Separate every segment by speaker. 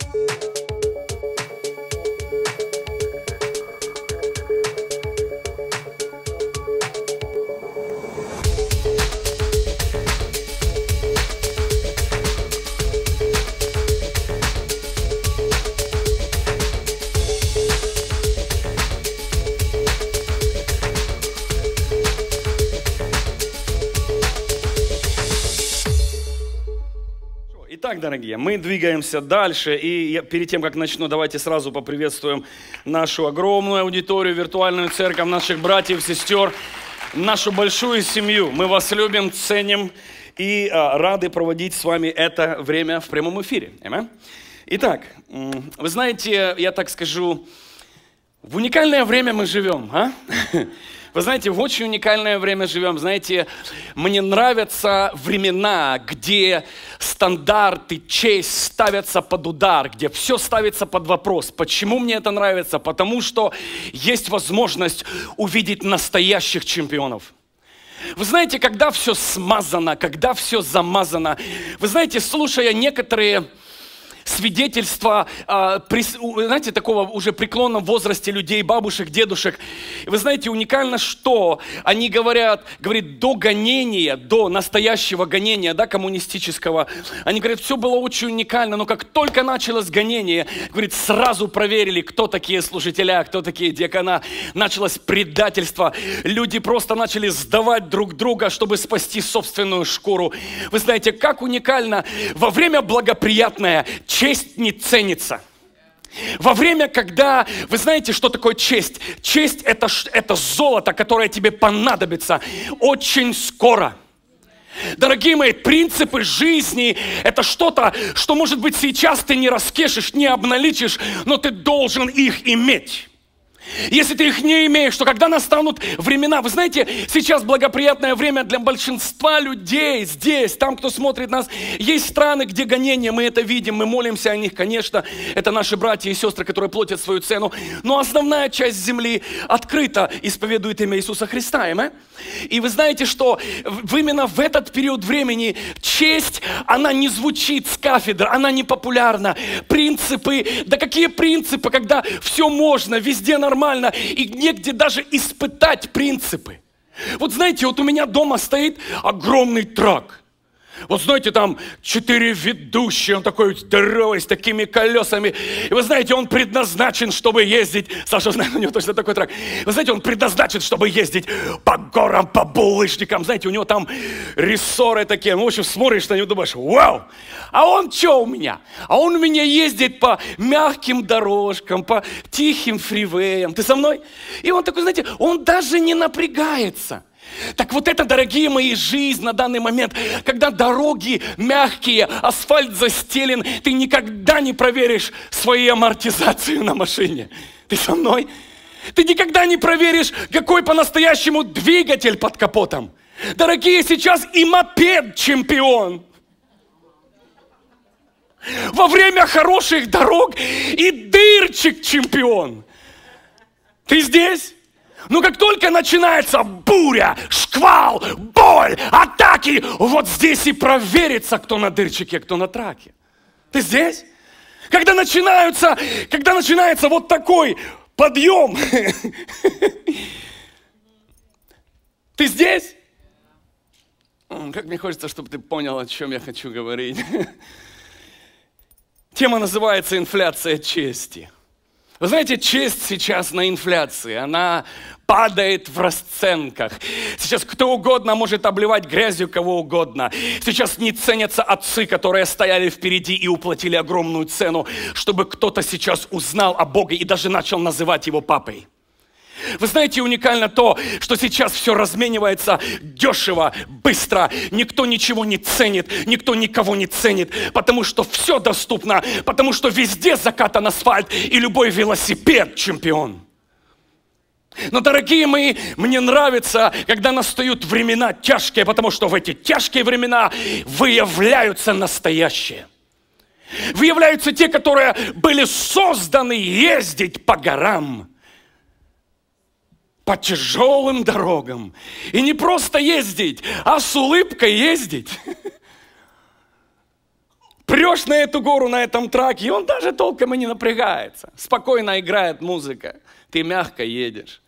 Speaker 1: Thank you. дорогие, мы двигаемся дальше. И я, перед тем, как начну, давайте сразу поприветствуем нашу огромную аудиторию, виртуальную церковь, наших братьев, сестер, нашу большую семью. Мы вас любим, ценим и а, рады проводить с вами это время в прямом эфире. Amen? Итак, вы знаете, я так скажу, в уникальное время мы живем, а? Вы знаете, в очень уникальное время живем. Знаете, мне нравятся времена, где стандарты, честь ставятся под удар, где все ставится под вопрос. Почему мне это нравится? Потому что есть возможность увидеть настоящих чемпионов. Вы знаете, когда все смазано, когда все замазано, вы знаете, слушая некоторые свидетельства, а, знаете, такого уже преклонном возрасте людей, бабушек, дедушек. Вы знаете, уникально, что они говорят, говорит, до гонения, до настоящего гонения, да, коммунистического, они говорят, все было очень уникально, но как только началось гонение, говорит, сразу проверили, кто такие служителя, кто такие диакона, началось предательство, люди просто начали сдавать друг друга, чтобы спасти собственную шкуру. Вы знаете, как уникально, во время благоприятное, честь не ценится. Во время, когда, вы знаете, что такое честь? Честь это, это золото, которое тебе понадобится очень скоро. Дорогие мои, принципы жизни – это что-то, что, может быть, сейчас ты не раскешешь, не обналичишь, но ты должен их иметь. Если ты их не имеешь, то когда настанут времена, вы знаете, сейчас благоприятное время для большинства людей здесь, там, кто смотрит нас. Есть страны, где гонения, мы это видим, мы молимся о них, конечно, это наши братья и сестры, которые платят свою цену. Но основная часть земли открыто исповедует имя Иисуса Христа, аминь. И вы знаете, что именно в этот период времени честь, она не звучит с кафедр, она не популярна. Принципы, да какие принципы, когда все можно, везде нормально, и негде даже испытать принципы. Вот знаете, вот у меня дома стоит огромный трак – вот знаете, там четыре ведущие, он такой здоровый, с такими колесами. И вы знаете, он предназначен, чтобы ездить. Саша знает, у него точно такой трак. Вы знаете, он предназначен, чтобы ездить по горам, по булыжникам. Знаете, у него там рессоры такие. Ну, в общем, смотришь на него, думаешь, вау, а он что у меня? А он у меня ездит по мягким дорожкам, по тихим фривеям. Ты со мной? И он такой, знаете, он даже не напрягается. Так вот это, дорогие мои, жизнь на данный момент, когда дороги мягкие, асфальт застелен, ты никогда не проверишь свои амортизации на машине. Ты со мной? Ты никогда не проверишь, какой по-настоящему двигатель под капотом. Дорогие, сейчас и мопед чемпион. Во время хороших дорог и дырчик чемпион. Ты здесь? Но ну, как только начинается буря, шквал, боль, атаки, вот здесь и проверится, кто на дырчике, кто на траке. Ты здесь? Когда начинаются, когда начинается вот такой подъем, ты здесь? Как мне хочется, чтобы ты понял, о чем я хочу говорить. Тема называется «Инфляция чести». Вы знаете, честь сейчас на инфляции. Она падает в расценках. Сейчас кто угодно может обливать грязью кого угодно. Сейчас не ценятся отцы, которые стояли впереди и уплатили огромную цену, чтобы кто-то сейчас узнал о Боге и даже начал называть его папой. Вы знаете, уникально то, что сейчас все разменивается дешево, быстро. Никто ничего не ценит, никто никого не ценит, потому что все доступно, потому что везде закатан асфальт и любой велосипед чемпион. Но, дорогие мои, мне нравится, когда настают времена тяжкие, потому что в эти тяжкие времена выявляются настоящие. Выявляются те, которые были созданы ездить по горам, по тяжелым дорогам. И не просто ездить, а с улыбкой ездить. Прешь на эту гору, на этом траке, и он даже толком и не напрягается. Спокойно играет музыка. Ты мягко едешь.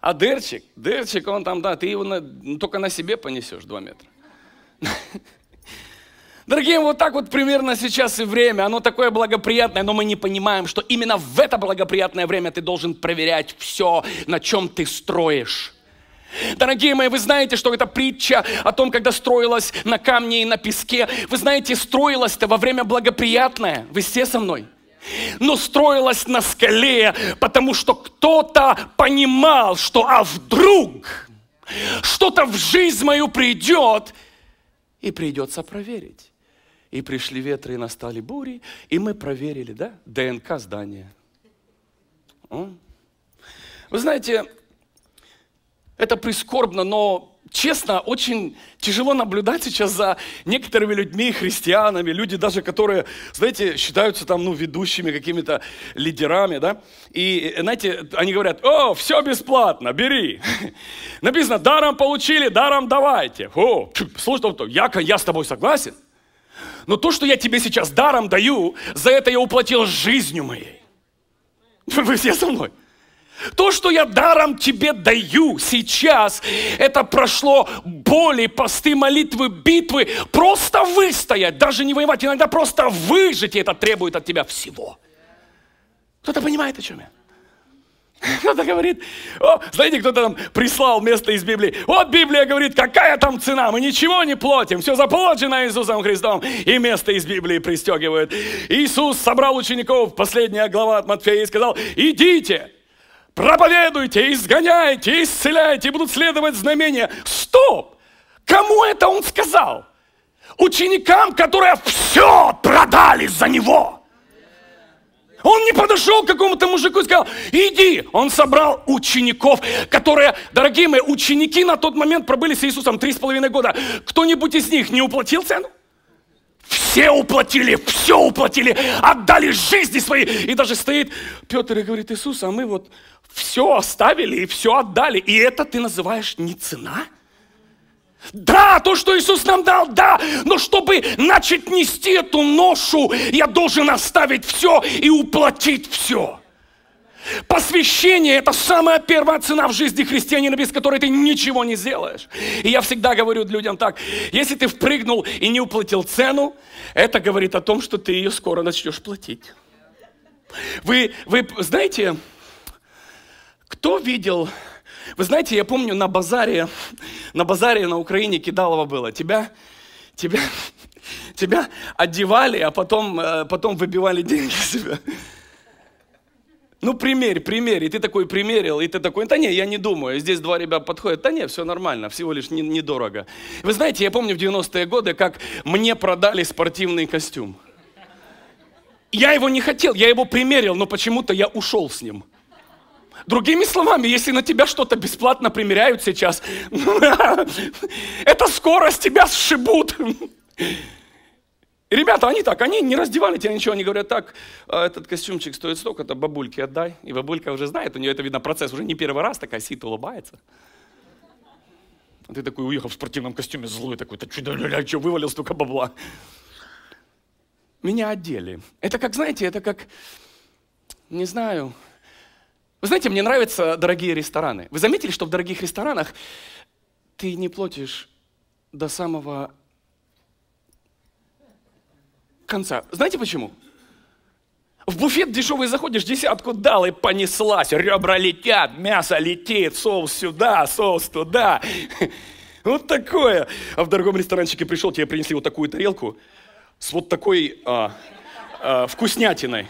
Speaker 1: А дырчик, дырчик, он там, да, ты его на, ну, только на себе понесешь 2 метра. Дорогие, вот так вот примерно сейчас и время. Оно такое благоприятное, но мы не понимаем, что именно в это благоприятное время ты должен проверять все, на чем ты строишь. Дорогие мои, вы знаете, что это притча о том, когда строилась на камне и на песке. Вы знаете, строилась-то во время благоприятное. Вы все со мной? но строилась на скале, потому что кто-то понимал, что а вдруг что-то в жизнь мою придет, и придется проверить. И пришли ветры, и настали бури, и мы проверили, да, ДНК здания. Вы знаете, это прискорбно, но честно, очень тяжело наблюдать сейчас за некоторыми людьми, христианами, люди даже, которые, знаете, считаются там, ну, ведущими какими-то лидерами, да, и, э, знаете, они говорят, о, все бесплатно, бери. Написано, даром получили, даром давайте. О, слушай, я, я с тобой согласен, но то, что я тебе сейчас даром даю, за это я уплатил жизнью моей. Вы все со мной? То, что я даром тебе даю сейчас, это прошло боли, посты, молитвы, битвы. Просто выстоять, даже не воевать, иногда просто выжить, и это требует от тебя всего. Кто-то понимает, о чем я? Кто-то говорит, о, знаете, кто-то нам прислал место из Библии. Вот Библия говорит, какая там цена, мы ничего не платим, все заплачено Иисусом Христом. И место из Библии пристегивают. Иисус собрал учеников, последняя глава от Матфея, и сказал, идите, проповедуйте, изгоняйте, исцеляйте, будут следовать знамения. Стоп! Кому это он сказал? Ученикам, которые все продали за него. Он не подошел к какому-то мужику и сказал, иди. Он собрал учеников, которые, дорогие мои, ученики на тот момент пробыли с Иисусом три с половиной года. Кто-нибудь из них не уплатил цену? Все уплатили, все уплатили, отдали жизни свои. И даже стоит Петр и говорит, Иисус, а мы вот, все оставили и все отдали. И это ты называешь не цена? Да, то, что Иисус нам дал, да, но чтобы начать нести эту ношу, я должен оставить все и уплатить все. Посвящение – это самая первая цена в жизни христианина, без которой ты ничего не сделаешь. И я всегда говорю людям так, если ты впрыгнул и не уплатил цену, это говорит о том, что ты ее скоро начнешь платить. Вы, вы знаете, кто видел? Вы знаете, я помню на базаре, на базаре на Украине кидалово было. Тебя, тебя, тебя одевали, а потом, э, потом выбивали деньги себя. Ну, примерь, примерь. И ты такой примерил, и ты такой, да не, я не думаю. Здесь два ребят подходят, да не, все нормально, всего лишь не, недорого. Вы знаете, я помню в 90-е годы, как мне продали спортивный костюм. Я его не хотел, я его примерил, но почему-то я ушел с ним. Другими словами, если на тебя что-то бесплатно примеряют сейчас, это скорость тебя сшибут. ребята, они так, они не раздевали тебя ничего, они говорят, так, «А этот костюмчик стоит столько это бабульке отдай. И бабулька уже знает, у нее это, видно, процесс, уже не первый раз такая сит улыбается. А ты такой уехал в спортивном костюме злой, такой, ты чудо, ля, ля, что, вывалил столько бабла. Меня одели. Это как, знаете, это как, не знаю, вы знаете, мне нравятся дорогие рестораны. Вы заметили, что в дорогих ресторанах ты не платишь до самого конца. Знаете почему? В буфет дешевый заходишь, десятку дал и понеслась. Ребра летят, мясо летит, соус сюда, соус туда. Вот такое. А в дорогом ресторанчике пришел, тебе принесли вот такую тарелку с вот такой а, а, вкуснятиной.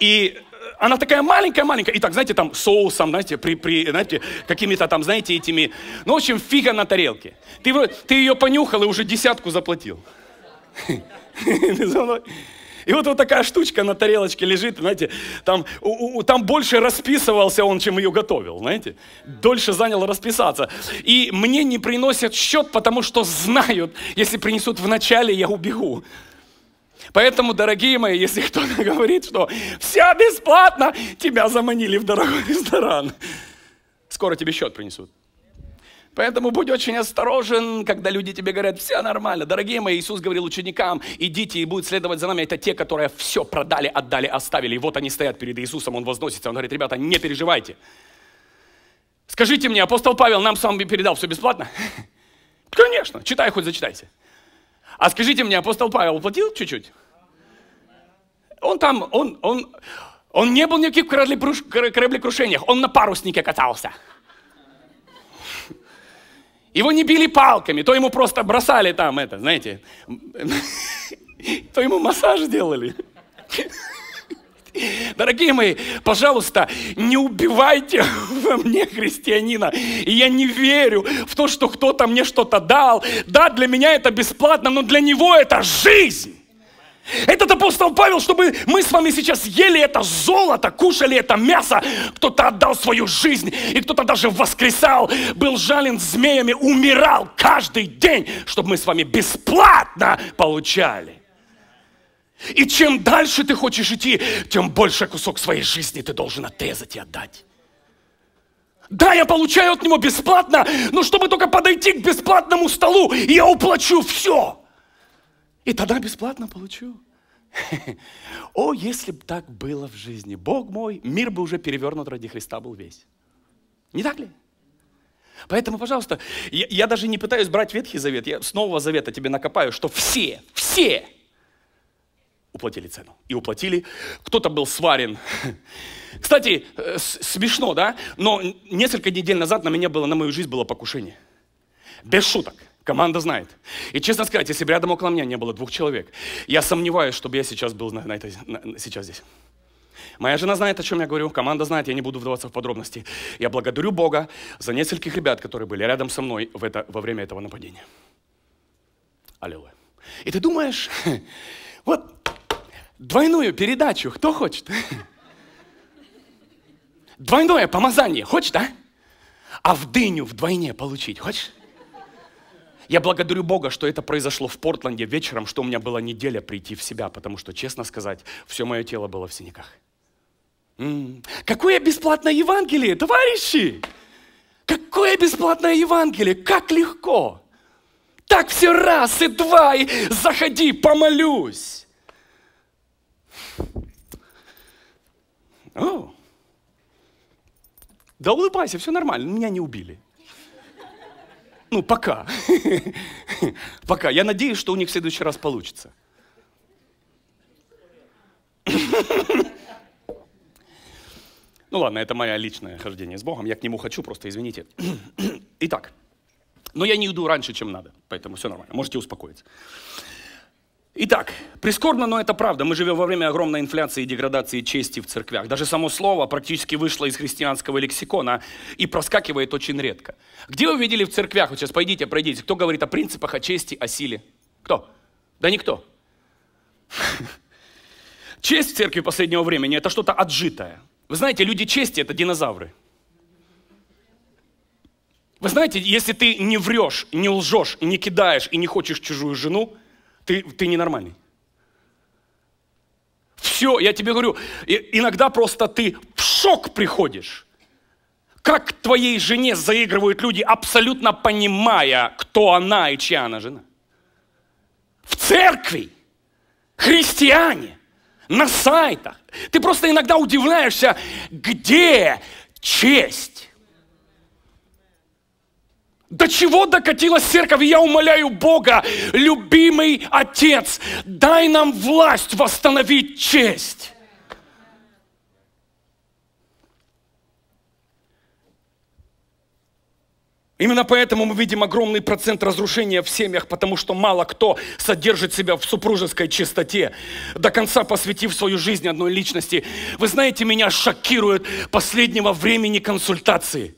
Speaker 1: И она такая маленькая-маленькая. И так, знаете, там соусом, знаете, при, при, знаете, какими-то там, знаете, этими. Ну, в общем, фига на тарелке. Ты, ты ее понюхал и уже десятку заплатил. И вот вот такая штучка на тарелочке лежит, знаете, там, у, у, там больше расписывался он, чем ее готовил, знаете. Дольше заняло расписаться. И мне не приносят счет, потому что знают, если принесут вначале я убегу. Поэтому, дорогие мои, если кто-то говорит, что все бесплатно, тебя заманили в дорогой ресторан. Скоро тебе счет принесут. Поэтому будь очень осторожен, когда люди тебе говорят, все нормально. Дорогие мои, Иисус говорил ученикам, идите и будут следовать за нами. Это те, которые все продали, отдали, оставили. И вот они стоят перед Иисусом, Он возносится. Он говорит, ребята, не переживайте. Скажите мне, апостол Павел нам сам передал все бесплатно? Конечно, читай хоть зачитайте. А скажите мне, апостол Павел платил чуть-чуть? Он там, он, он, он не был ни в каких кораблекрушениях, он на паруснике катался. Его не били палками, то ему просто бросали там это, знаете, то ему массаж делали. Дорогие мои, пожалуйста, не убивайте во мне христианина. я не верю в то, что кто-то мне что-то дал. Да, для меня это бесплатно, но для него это жизнь. Этот апостол Павел, чтобы мы с вами сейчас ели это золото, кушали это мясо, кто-то отдал свою жизнь, и кто-то даже воскресал, был жален змеями, умирал каждый день, чтобы мы с вами бесплатно получали. И чем дальше ты хочешь идти, тем больше кусок своей жизни ты должен отрезать и отдать. Да, я получаю от него бесплатно, но чтобы только подойти к бесплатному столу, я уплачу все. И тогда бесплатно получу. О, если бы так было в жизни, Бог мой, мир бы уже перевернут ради Христа был весь. Не так ли? Поэтому, пожалуйста, я, я даже не пытаюсь брать Ветхий Завет, я с Нового Завета тебе накопаю, что все, все, уплатили цену. И уплатили. Кто-то был сварен. Кстати, э, смешно, да? Но несколько недель назад на меня было, на мою жизнь было покушение. Без шуток. Команда знает. И честно сказать, если бы рядом около меня не было двух человек, я сомневаюсь, чтобы я сейчас был на, на этой, на, сейчас здесь. Моя жена знает, о чем я говорю, команда знает, я не буду вдаваться в подробности. Я благодарю Бога за нескольких ребят, которые были рядом со мной в это, во время этого нападения. Аллилуйя. И ты думаешь, вот Двойную передачу кто хочет? Двойное помазание хочешь, да? А в дыню вдвойне получить хочешь? Я благодарю Бога, что это произошло в Портленде вечером, что у меня была неделя прийти в себя, потому что, честно сказать, все мое тело было в синяках. Какое бесплатное Евангелие, товарищи! Какое бесплатное Евангелие! Как легко! Так все раз и два, и заходи, помолюсь! О! Да улыбайся, все нормально, меня не убили. Ну, пока. Пока. Я надеюсь, что у них в следующий раз получится. Ну ладно, это мое личное хождение с Богом. Я к нему хочу, просто извините. Итак, но я не иду раньше, чем надо, поэтому все нормально. Можете успокоиться. Итак, прискорбно, но это правда. Мы живем во время огромной инфляции и деградации чести в церквях. Даже само слово практически вышло из христианского лексикона и проскакивает очень редко. Где вы видели в церквях, вот сейчас пойдите, пройдите, кто говорит о принципах, о чести, о силе? Кто? Да никто. Честь в церкви последнего времени – это что-то отжитое. Вы знаете, люди чести – это динозавры. Вы знаете, если ты не врешь, не лжешь, не кидаешь и не хочешь чужую жену – ты, ты ненормальный. Все, я тебе говорю, иногда просто ты в шок приходишь. Как к твоей жене заигрывают люди, абсолютно понимая, кто она и чья она жена. В церкви, христиане, на сайтах. Ты просто иногда удивляешься, где честь, до чего докатилась церковь? Я умоляю Бога, любимый Отец, дай нам власть восстановить честь. Именно поэтому мы видим огромный процент разрушения в семьях, потому что мало кто содержит себя в супружеской чистоте, до конца посвятив свою жизнь одной личности. Вы знаете, меня шокирует последнего времени консультации –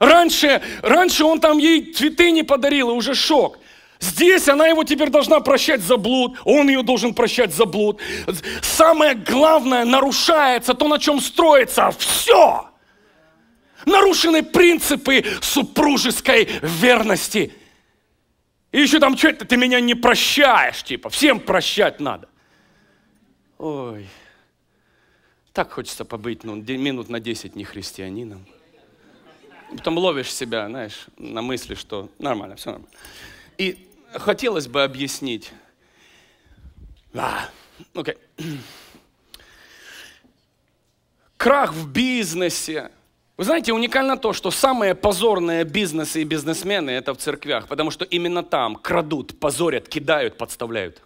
Speaker 1: Раньше, раньше он там ей цветы не подарил, и уже шок. Здесь она его теперь должна прощать за блуд, он ее должен прощать за блуд. Самое главное, нарушается то, на чем строится все. Нарушены принципы супружеской верности. И еще там, что это ты меня не прощаешь, типа, всем прощать надо. Ой, так хочется побыть, ну, минут на 10 не христианином. Потом ловишь себя, знаешь, на мысли, что нормально, все нормально. И хотелось бы объяснить. Да. Okay. Крах в бизнесе. Вы знаете, уникально то, что самые позорные бизнесы и бизнесмены это в церквях, потому что именно там крадут, позорят, кидают, подставляют.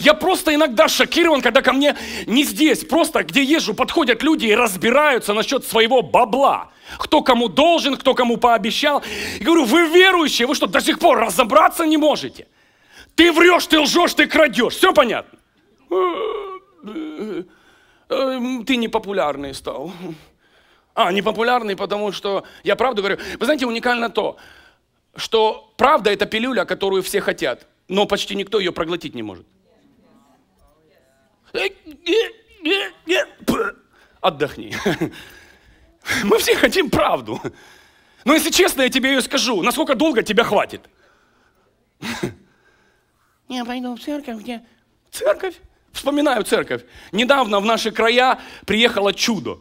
Speaker 1: Я просто иногда шокирован, когда ко мне не здесь, просто где езжу, подходят люди и разбираются насчет своего бабла. Кто кому должен, кто кому пообещал. И говорю, вы верующие, вы что, до сих пор разобраться не можете? Ты врешь, ты лжешь, ты крадешь. Все понятно? Эм, ты непопулярный стал. А, непопулярный, потому что я правду говорю. Вы знаете, уникально то, что правда это пилюля, которую все хотят, но почти никто ее проглотить не может. Отдохни. Мы все хотим правду. Но если честно, я тебе ее скажу. Насколько долго тебя хватит? Я пойду в церковь, где... Церковь? Вспоминаю церковь. Недавно в наши края приехало чудо,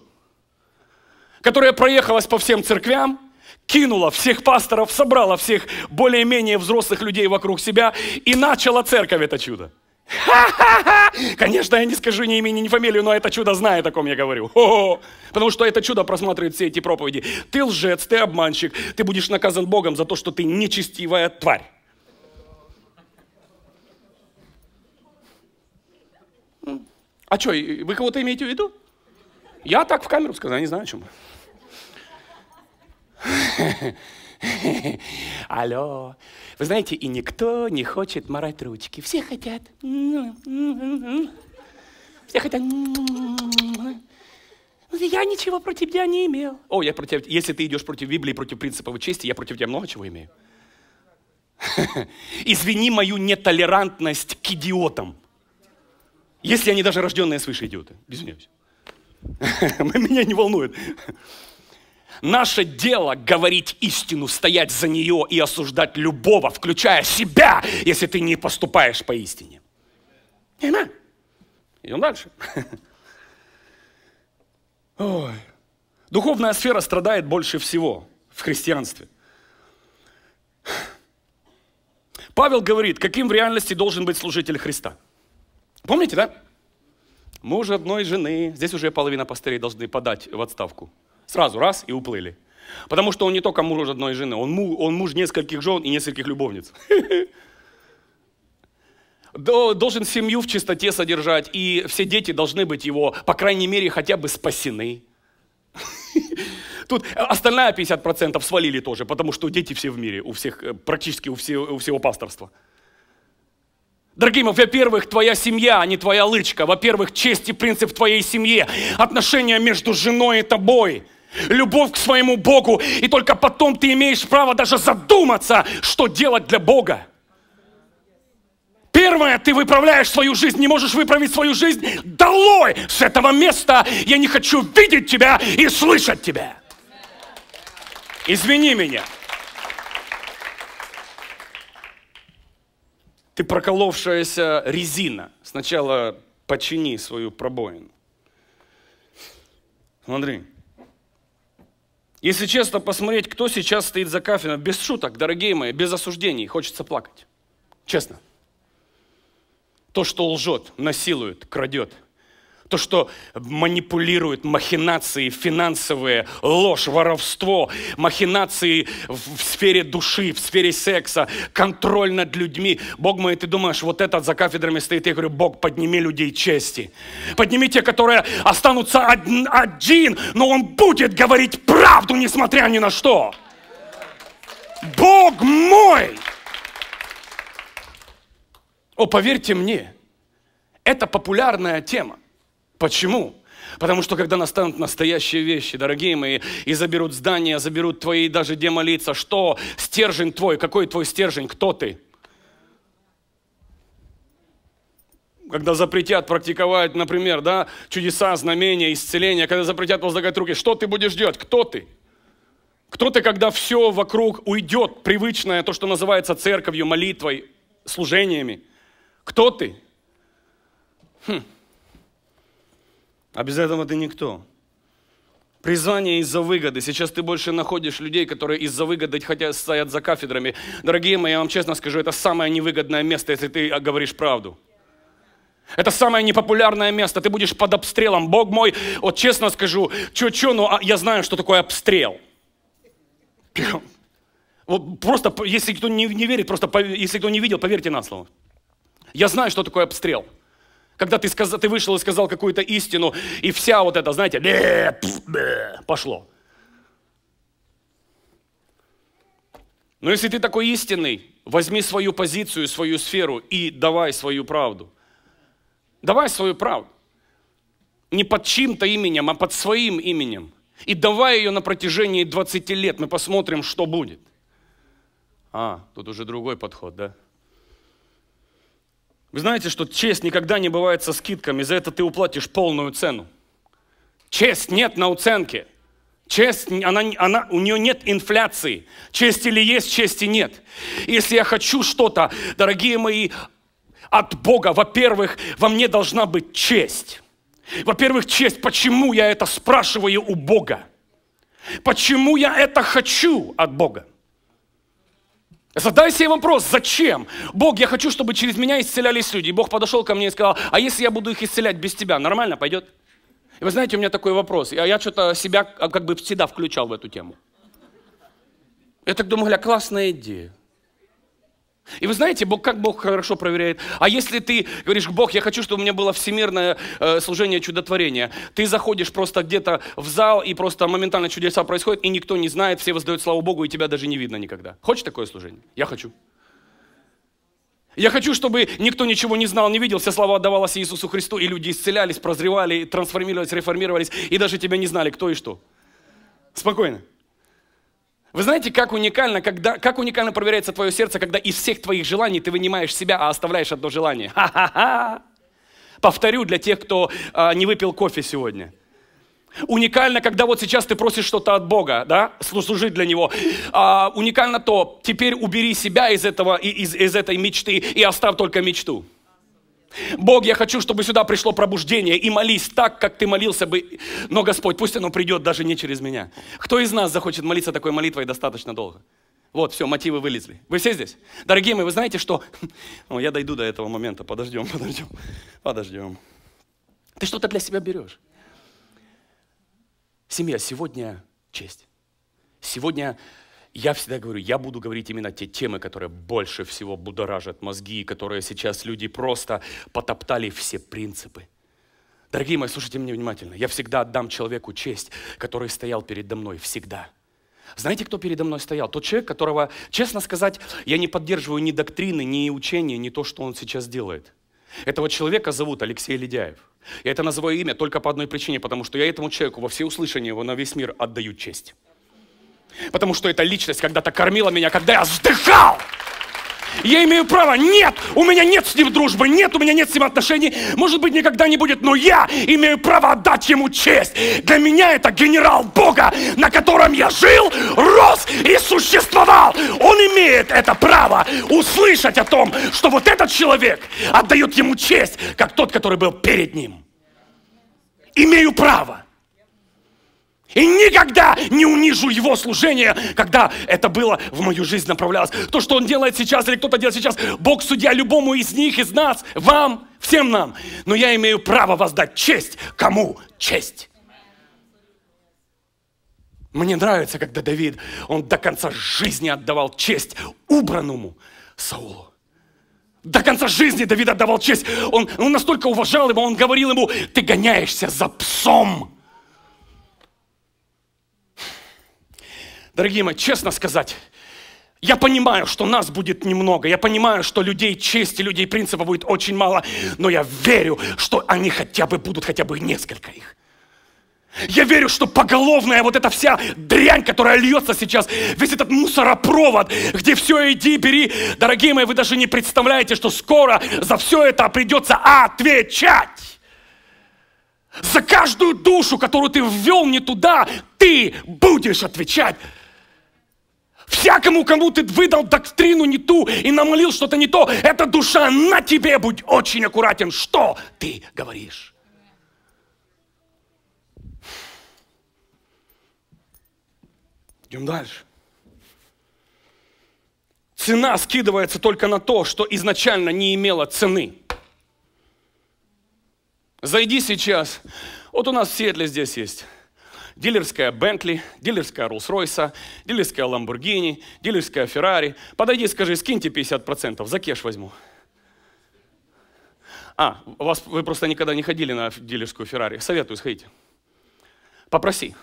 Speaker 1: которое проехалось по всем церквям, кинула всех пасторов, собрала всех более-менее взрослых людей вокруг себя и начала церковь это чудо. Ха-ха-ха! Конечно, я не скажу ни имени, ни фамилию, но это чудо знает, о ком я говорю. Хо-хо! Потому что это чудо просматривает все эти проповеди. Ты лжец, ты обманщик, ты будешь наказан Богом за то, что ты нечестивая тварь. А что, вы кого-то имеете в виду? Я так в камеру сказал, не знаю, о чем. Алло, вы знаете, и никто не хочет морать ручки. Все хотят. Все хотят. Ну, я ничего против тебя не имел. О, я против... Если ты идешь против Библии, против принципов чести, я против тебя много чего имею. Извини мою нетолерантность к идиотам. Если они даже рожденные свыше идиоты. Извиняюсь. Меня не волнует. Наше дело говорить истину, стоять за нее и осуждать любого, включая себя, если ты не поступаешь по истине. на, Идем дальше. Ой. Духовная сфера страдает больше всего в христианстве. Павел говорит, каким в реальности должен быть служитель Христа. Помните, да? Муж одной жены, здесь уже половина пастырей должны подать в отставку. Сразу раз и уплыли. Потому что он не только муж одной жены, он муж, он муж нескольких жен и нескольких любовниц. Должен семью в чистоте содержать, и все дети должны быть его, по крайней мере, хотя бы спасены. Тут остальная 50% свалили тоже, потому что дети все в мире, у всех, э, практически у всего, у всего пасторства. Дорогие мои, во-первых, твоя семья, а не твоя лычка. Во-первых, честь и принцип твоей семье. Отношения между женой и тобой – любовь к своему Богу, и только потом ты имеешь право даже задуматься, что делать для Бога. Первое, ты выправляешь свою жизнь, не можешь выправить свою жизнь. Долой с этого места. Я не хочу видеть тебя и слышать тебя. Извини меня. Ты проколовшаяся резина. Сначала почини свою пробоину. Смотри, если честно посмотреть, кто сейчас стоит за кафедрой, без шуток, дорогие мои, без осуждений, хочется плакать. Честно. То, что лжет, насилует, крадет – то, что манипулирует махинации, финансовые, ложь, воровство, махинации в, сфере души, в сфере секса, контроль над людьми. Бог мой, ты думаешь, вот этот за кафедрами стоит. Я говорю, Бог, подними людей чести. Подними те, которые останутся один, один но он будет говорить правду, несмотря ни на что. Бог мой! О, поверьте мне, это популярная тема. Почему? Потому что когда настанут настоящие вещи, дорогие мои, и заберут здания, заберут твои даже где молиться, что стержень твой, какой твой стержень, кто ты? Когда запретят практиковать, например, да, чудеса, знамения, исцеления, когда запретят возлагать руки, что ты будешь делать, кто ты? Кто ты, когда все вокруг уйдет, привычное, то, что называется церковью, молитвой, служениями? Кто ты? Хм. А без этого ты никто. Призвание из-за выгоды. Сейчас ты больше находишь людей, которые из-за выгоды хотя стоят за кафедрами. Дорогие мои, я вам честно скажу, это самое невыгодное место, если ты говоришь правду. Это самое непопулярное место. Ты будешь под обстрелом. Бог мой, вот честно скажу, чё-чё, но ну, а я знаю, что такое обстрел. Вот просто, если кто не, не верит, просто, если кто не видел, поверьте на слово. Я знаю, что такое обстрел. Когда ты, сказ... ты вышел и сказал какую-то истину, и вся вот эта, знаете, пошло. Но если ты такой истинный, возьми свою позицию, свою сферу и давай свою правду. Давай свою правду. Не под чьим-то именем, а под своим именем. И давай ее на протяжении 20 лет. Мы посмотрим, что будет. А, тут уже другой подход, да? Вы знаете, что честь никогда не бывает со скидками, за это ты уплатишь полную цену. Честь нет на уценке. Честь, она, она, у нее нет инфляции. Честь или есть, чести нет. Если я хочу что-то, дорогие мои, от Бога, во-первых, во мне должна быть честь. Во-первых, честь, почему я это спрашиваю у Бога? Почему я это хочу от Бога? Задай себе вопрос, зачем? Бог, я хочу, чтобы через меня исцелялись люди. И Бог подошел ко мне и сказал, а если я буду их исцелять без тебя, нормально пойдет? И вы знаете, у меня такой вопрос. Я, я что-то себя а, как бы всегда включал в эту тему. Я так думаю, гля, классная идея. И вы знаете, Бог, как Бог хорошо проверяет. А если ты говоришь, Бог, я хочу, чтобы у меня было всемирное э, служение чудотворения, ты заходишь просто где-то в зал, и просто моментально чудеса происходят, и никто не знает, все воздают славу Богу, и тебя даже не видно никогда. Хочешь такое служение? Я хочу. Я хочу, чтобы никто ничего не знал, не видел, вся слава отдавалась Иисусу Христу, и люди исцелялись, прозревали, трансформировались, реформировались, и даже тебя не знали, кто и что. Спокойно. Вы знаете, как уникально, когда, как уникально проверяется твое сердце, когда из всех твоих желаний ты вынимаешь себя, а оставляешь одно желание. Ха-ха-ха! Повторю для тех, кто э, не выпил кофе сегодня. Уникально, когда вот сейчас ты просишь что-то от Бога, да, служить для Него. А, уникально то, теперь убери себя из этого, из, из этой мечты и оставь только мечту. Бог, я хочу, чтобы сюда пришло пробуждение, и молись так, как ты молился бы. Но, Господь, пусть оно придет даже не через меня. Кто из нас захочет молиться такой молитвой достаточно долго? Вот, все, мотивы вылезли. Вы все здесь? Дорогие мои, вы знаете, что... О, я дойду до этого момента. Подождем, подождем, подождем. Ты что-то для себя берешь. Семья, сегодня честь. Сегодня я всегда говорю, я буду говорить именно те темы, которые больше всего будоражат мозги, которые сейчас люди просто потоптали все принципы. Дорогие мои, слушайте меня внимательно. Я всегда отдам человеку честь, который стоял передо мной всегда. Знаете, кто передо мной стоял? Тот человек, которого, честно сказать, я не поддерживаю ни доктрины, ни учения, ни то, что он сейчас делает. Этого человека зовут Алексей Ледяев. Я это называю имя только по одной причине, потому что я этому человеку во всеуслышание его на весь мир отдаю честь. Потому что эта личность когда-то кормила меня, когда я вздыхал. Я имею право, нет, у меня нет с ним дружбы, нет, у меня нет с ним отношений, может быть, никогда не будет, но я имею право отдать ему честь. Для меня это генерал Бога, на котором я жил, рос и существовал. Он имеет это право услышать о том, что вот этот человек отдает ему честь, как тот, который был перед ним. Имею право. И никогда не унижу его служение, когда это было в мою жизнь направлялось. То, что он делает сейчас или кто-то делает сейчас, Бог судья любому из них, из нас, вам, всем нам. Но я имею право воздать честь. Кому честь? Мне нравится, когда Давид, он до конца жизни отдавал честь убранному Саулу. До конца жизни Давид отдавал честь. Он, он настолько уважал его, он говорил ему, ты гоняешься за псом. Дорогие мои, честно сказать, я понимаю, что нас будет немного. Я понимаю, что людей чести, людей принципа будет очень мало. Но я верю, что они хотя бы будут, хотя бы несколько их. Я верю, что поголовная вот эта вся дрянь, которая льется сейчас, весь этот мусоропровод, где все иди, бери. Дорогие мои, вы даже не представляете, что скоро за все это придется отвечать. За каждую душу, которую ты ввел не туда, ты будешь отвечать Всякому, кому ты выдал доктрину не ту и намолил что-то не то, эта душа на тебе, будь очень аккуратен, что ты говоришь. Идем дальше. Цена скидывается только на то, что изначально не имело цены. Зайди сейчас. Вот у нас в Сиэтле здесь есть дилерская Бентли, дилерская Роллс-Ройса, дилерская Ламбургини, дилерская Феррари. Подойди, скажи, скиньте 50%, за кеш возьму. А, вас, вы просто никогда не ходили на дилерскую Феррари. Советую, сходите. Попроси.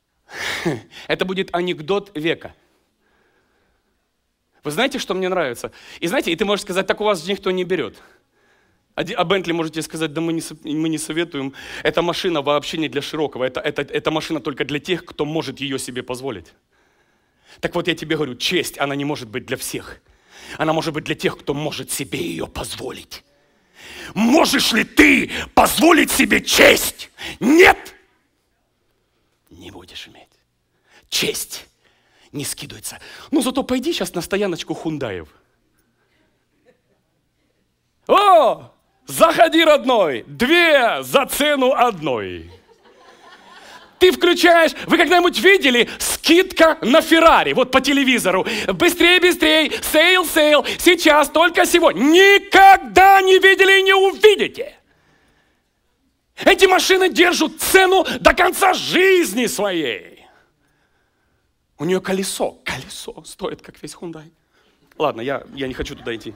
Speaker 1: Это будет анекдот века. Вы знаете, что мне нравится? И знаете, и ты можешь сказать, так у вас никто не берет. О Бентли можете сказать, да мы не, мы не советуем. Эта машина вообще не для широкого. Это, это, эта машина только для тех, кто может ее себе позволить. Так вот я тебе говорю, честь, она не может быть для всех. Она может быть для тех, кто может себе ее позволить. Можешь ли ты позволить себе честь? Нет! Не будешь иметь. Честь не скидывается. Ну зато пойди сейчас на стояночку Хундаев. О! Заходи, родной, две за цену одной. Ты включаешь, вы когда-нибудь видели скидка на Феррари, вот по телевизору. Быстрее, быстрее, сейл, сейл, сейчас, только сегодня. Никогда не видели и не увидите. Эти машины держат цену до конца жизни своей. У нее колесо, колесо стоит, как весь Hyundai. Ладно, я, я не хочу туда идти.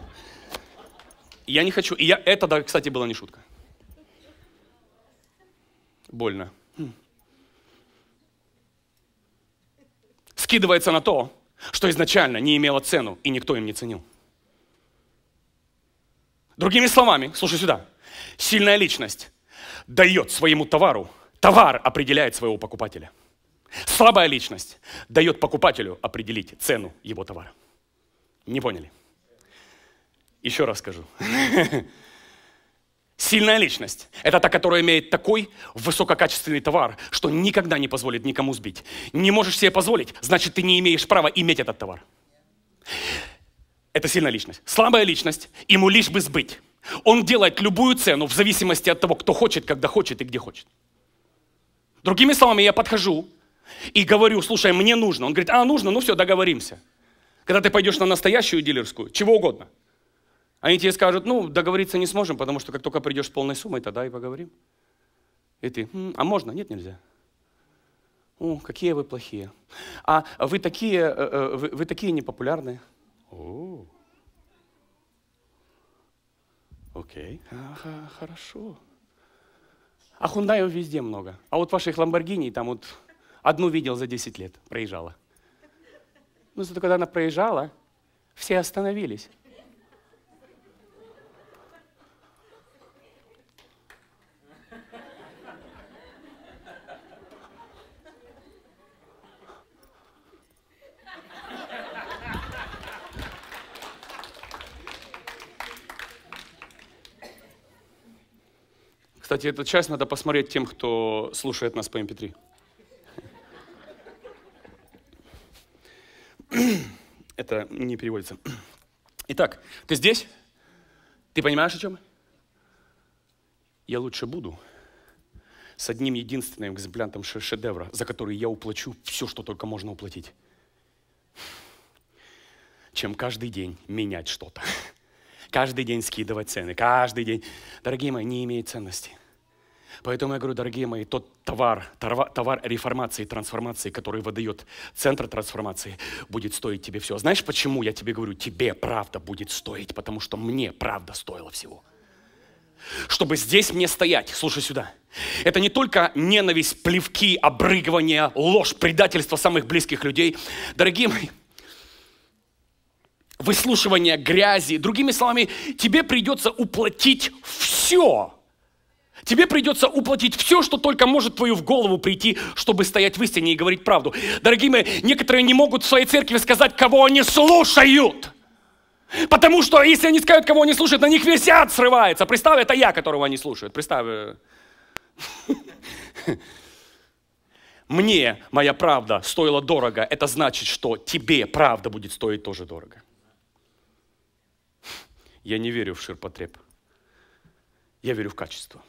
Speaker 1: Я не хочу. И я, это, да, кстати, была не шутка. Больно. Скидывается на то, что изначально не имело цену, и никто им не ценил. Другими словами, слушай сюда, сильная личность дает своему товару, товар определяет своего покупателя. Слабая личность дает покупателю определить цену его товара. Не поняли? Еще раз скажу. Сильная личность – это та, которая имеет такой высококачественный товар, что никогда не позволит никому сбить. Не можешь себе позволить, значит, ты не имеешь права иметь этот товар. Это сильная личность. Слабая личность, ему лишь бы сбыть. Он делает любую цену в зависимости от того, кто хочет, когда хочет и где хочет. Другими словами, я подхожу и говорю, слушай, мне нужно. Он говорит, а, нужно, ну все, договоримся. Когда ты пойдешь на настоящую дилерскую, чего угодно – они тебе скажут, ну, договориться не сможем, потому что как только придешь с полной суммой, тогда и поговорим. И ты, «М, «Хм, а можно? Нет, нельзя. О, какие вы плохие. А вы такие, э, э, вы, вы такие непопулярные. О, окей, ага, хорошо. А Хундаев везде много. А вот ваших Ламборгини там вот одну видел за 10 лет, проезжала. Ну, зато когда она проезжала, все остановились. Кстати, эту часть надо посмотреть тем, кто слушает нас по MP3. Эм Это не переводится. Итак, ты здесь? Ты понимаешь, о чем? Я лучше буду с одним единственным экземпляром шедевра, за который я уплачу все, что только можно уплатить, чем каждый день менять что-то. Каждый день скидывать цены, каждый день. Дорогие мои, не имеет ценности. Поэтому я говорю, дорогие мои, тот товар, товар реформации, трансформации, который выдает Центр трансформации, будет стоить тебе все. Знаешь, почему я тебе говорю, тебе правда будет стоить? Потому что мне правда стоило всего. Чтобы здесь мне стоять, слушай сюда. Это не только ненависть, плевки, обрыгивание, ложь, предательство самых близких людей. Дорогие мои, выслушивание грязи, другими словами, тебе придется уплатить все Тебе придется уплатить все, что только может твою в голову прийти, чтобы стоять в истине и говорить правду. Дорогие мои, некоторые не могут в своей церкви сказать, кого они слушают. Потому что если они скажут, кого они слушают, на них весь ад срывается. Представь, это я, которого они слушают. Представь. Э. Мне моя правда стоила дорого. Это значит, что тебе правда будет стоить тоже дорого. Я не верю в ширпотреб. Я верю в качество.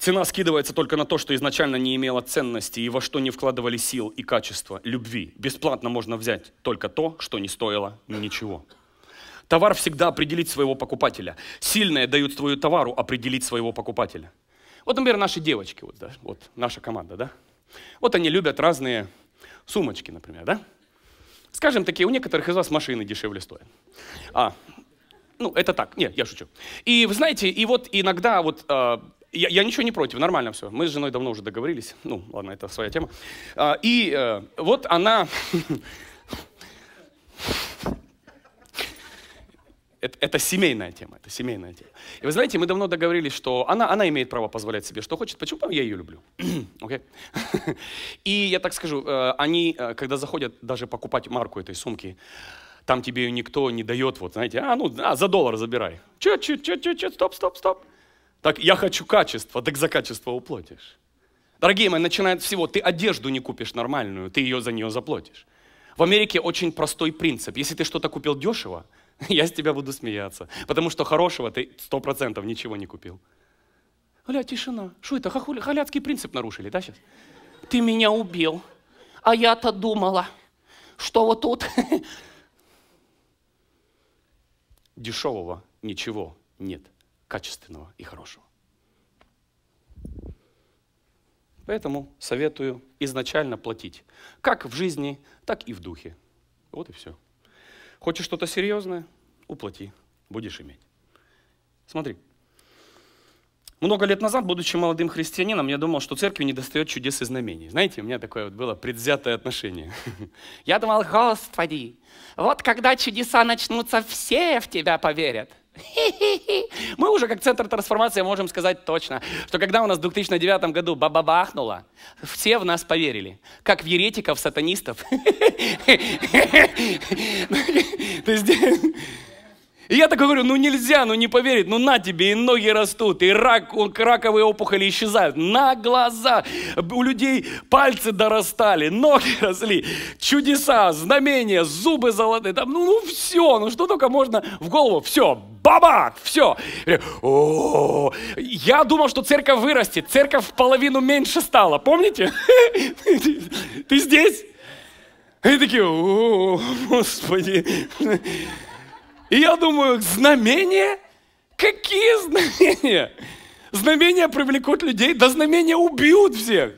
Speaker 1: Цена скидывается только на то, что изначально не имело ценности и во что не вкладывали сил и качества, любви. Бесплатно можно взять только то, что не стоило ничего. Товар всегда определит своего покупателя. Сильные дают свою товару определить своего покупателя. Вот, например, наши девочки, вот, да, вот наша команда, да? Вот они любят разные сумочки, например, да? Скажем такие, у некоторых из вас машины дешевле стоят. А, ну, это так, нет, я шучу. И вы знаете, и вот иногда вот а, я, я ничего не против, нормально все. Мы с женой давно уже договорились. Ну, ладно, это своя тема. А, и э, вот она... это, это семейная тема, это семейная тема. И вы знаете, мы давно договорились, что она, она имеет право позволять себе, что хочет. Почему? я ее люблю. okay? И я так скажу, э, они, э, когда заходят даже покупать марку этой сумки, там тебе ее никто не дает, вот знаете, а ну а, за доллар забирай. Чуть, чуть, чуть, чуть, че, стоп, стоп, стоп. Так я хочу качество, так за качество уплатишь. Дорогие мои, начиная всего, ты одежду не купишь нормальную, ты ее за нее заплатишь. В Америке очень простой принцип. Если ты что-то купил дешево, я с тебя буду смеяться, потому что хорошего ты сто процентов ничего не купил. Аля, тишина. Что это, хахуля, халядский принцип нарушили, да, сейчас? Ты меня убил, а я-то думала, что вот тут... Дешевого ничего нет качественного и хорошего. Поэтому советую изначально платить. Как в жизни, так и в духе. Вот и все. Хочешь что-то серьезное? Уплати. Будешь иметь. Смотри. Много лет назад, будучи молодым христианином, я думал, что церкви не достает чудес и знамений. Знаете, у меня такое вот было предвзятое отношение. Я думал, Господи, вот когда чудеса начнутся, все в Тебя поверят. Мы уже как центр трансформации можем сказать точно, что когда у нас в 2009 году баба бахнула, все в нас поверили, как в еретиков, сатанистов. И я такой говорю, ну нельзя, ну не поверить, ну на тебе, и ноги растут, и рак, раковые опухоли исчезают. На глаза у людей пальцы дорастали, ноги росли, чудеса, знамения, зубы золотые, там, ну, ну все, ну что только можно в голову, все, бабах, все. Э, я думал, что церковь вырастет, церковь в половину меньше стала, помните? Ты здесь? Они такие, о, господи. И я думаю, знамения? Какие знамения? Знамения привлекут людей, да знамения убьют всех.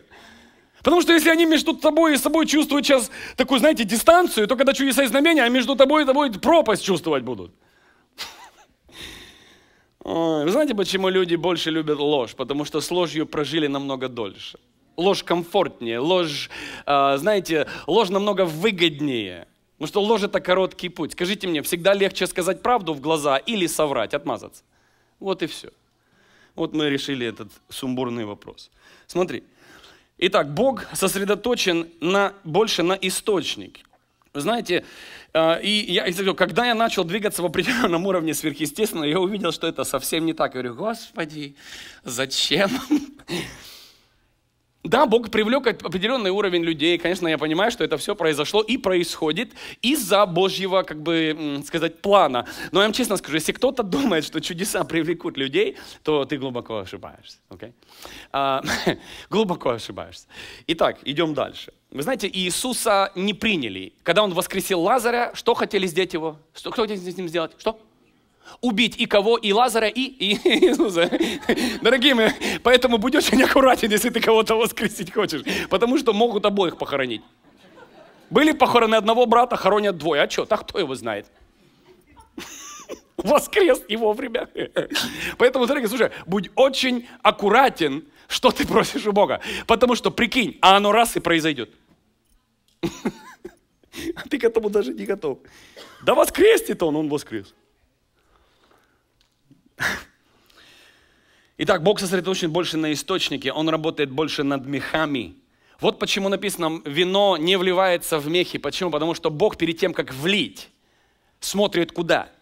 Speaker 1: Потому что если они между тобой и собой чувствуют сейчас такую, знаете, дистанцию, то когда чудеса и знамения, а между тобой и тобой пропасть чувствовать будут. Вы знаете, почему люди больше любят ложь? Потому что с ложью прожили намного дольше. Ложь комфортнее, ложь, а, знаете, ложь намного выгоднее. Потому что ложь это короткий путь. Скажите мне, всегда легче сказать правду в глаза или соврать, отмазаться? Вот и все. Вот мы решили этот сумбурный вопрос. Смотри. Итак, Бог сосредоточен на, больше на источнике. Вы знаете, а, и я, когда я начал двигаться в определенном уровне сверхъестественного, я увидел, что это совсем не так. Я говорю, господи, зачем? Да, Бог привлек определенный уровень людей. Конечно, я понимаю, что это все произошло и происходит из-за Божьего, как бы сказать, плана. Но я вам честно скажу, если кто-то думает, что чудеса привлекут людей, то ты глубоко ошибаешься. Okay? А, глубоко ошибаешься. Итак, идем дальше. Вы знаете, Иисуса не приняли. Когда он воскресил Лазаря, что хотели сделать его? Что, кто хотел с ним сделать? Что? Убить и кого? И Лазаря и, и Иисуса. Дорогие мои, поэтому будь очень аккуратен, если ты кого-то воскресить хочешь. Потому что могут обоих похоронить. Были похороны одного брата, хоронят двое. А что? Так кто его знает? Воскрес не вовремя. Поэтому, дорогие, слушай, будь очень аккуратен, что ты просишь у Бога. Потому что, прикинь, а оно раз и произойдет. А ты к этому даже не готов. Да воскреснет он, он воскрес. Итак, Бог сосредоточен больше на источнике, Он работает больше над мехами. Вот почему написано, вино не вливается в мехи. Почему? Потому что Бог перед тем, как влить, смотрит куда –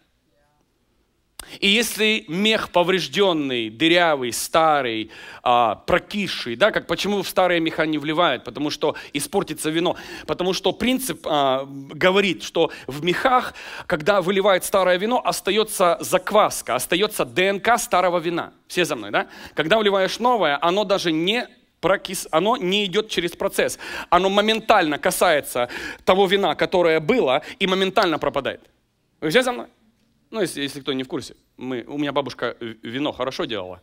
Speaker 1: и если мех поврежденный, дырявый, старый, а, прокисший, да, как почему в старые меха не вливают, потому что испортится вино, потому что принцип а, говорит, что в мехах, когда выливает старое вино, остается закваска, остается ДНК старого вина. Все за мной, да? Когда вливаешь новое, оно даже не прокис, оно не идет через процесс. Оно моментально касается того вина, которое было, и моментально пропадает. Вы все за мной? Ну, если, если кто не в курсе, мы, у меня бабушка вино хорошо делала.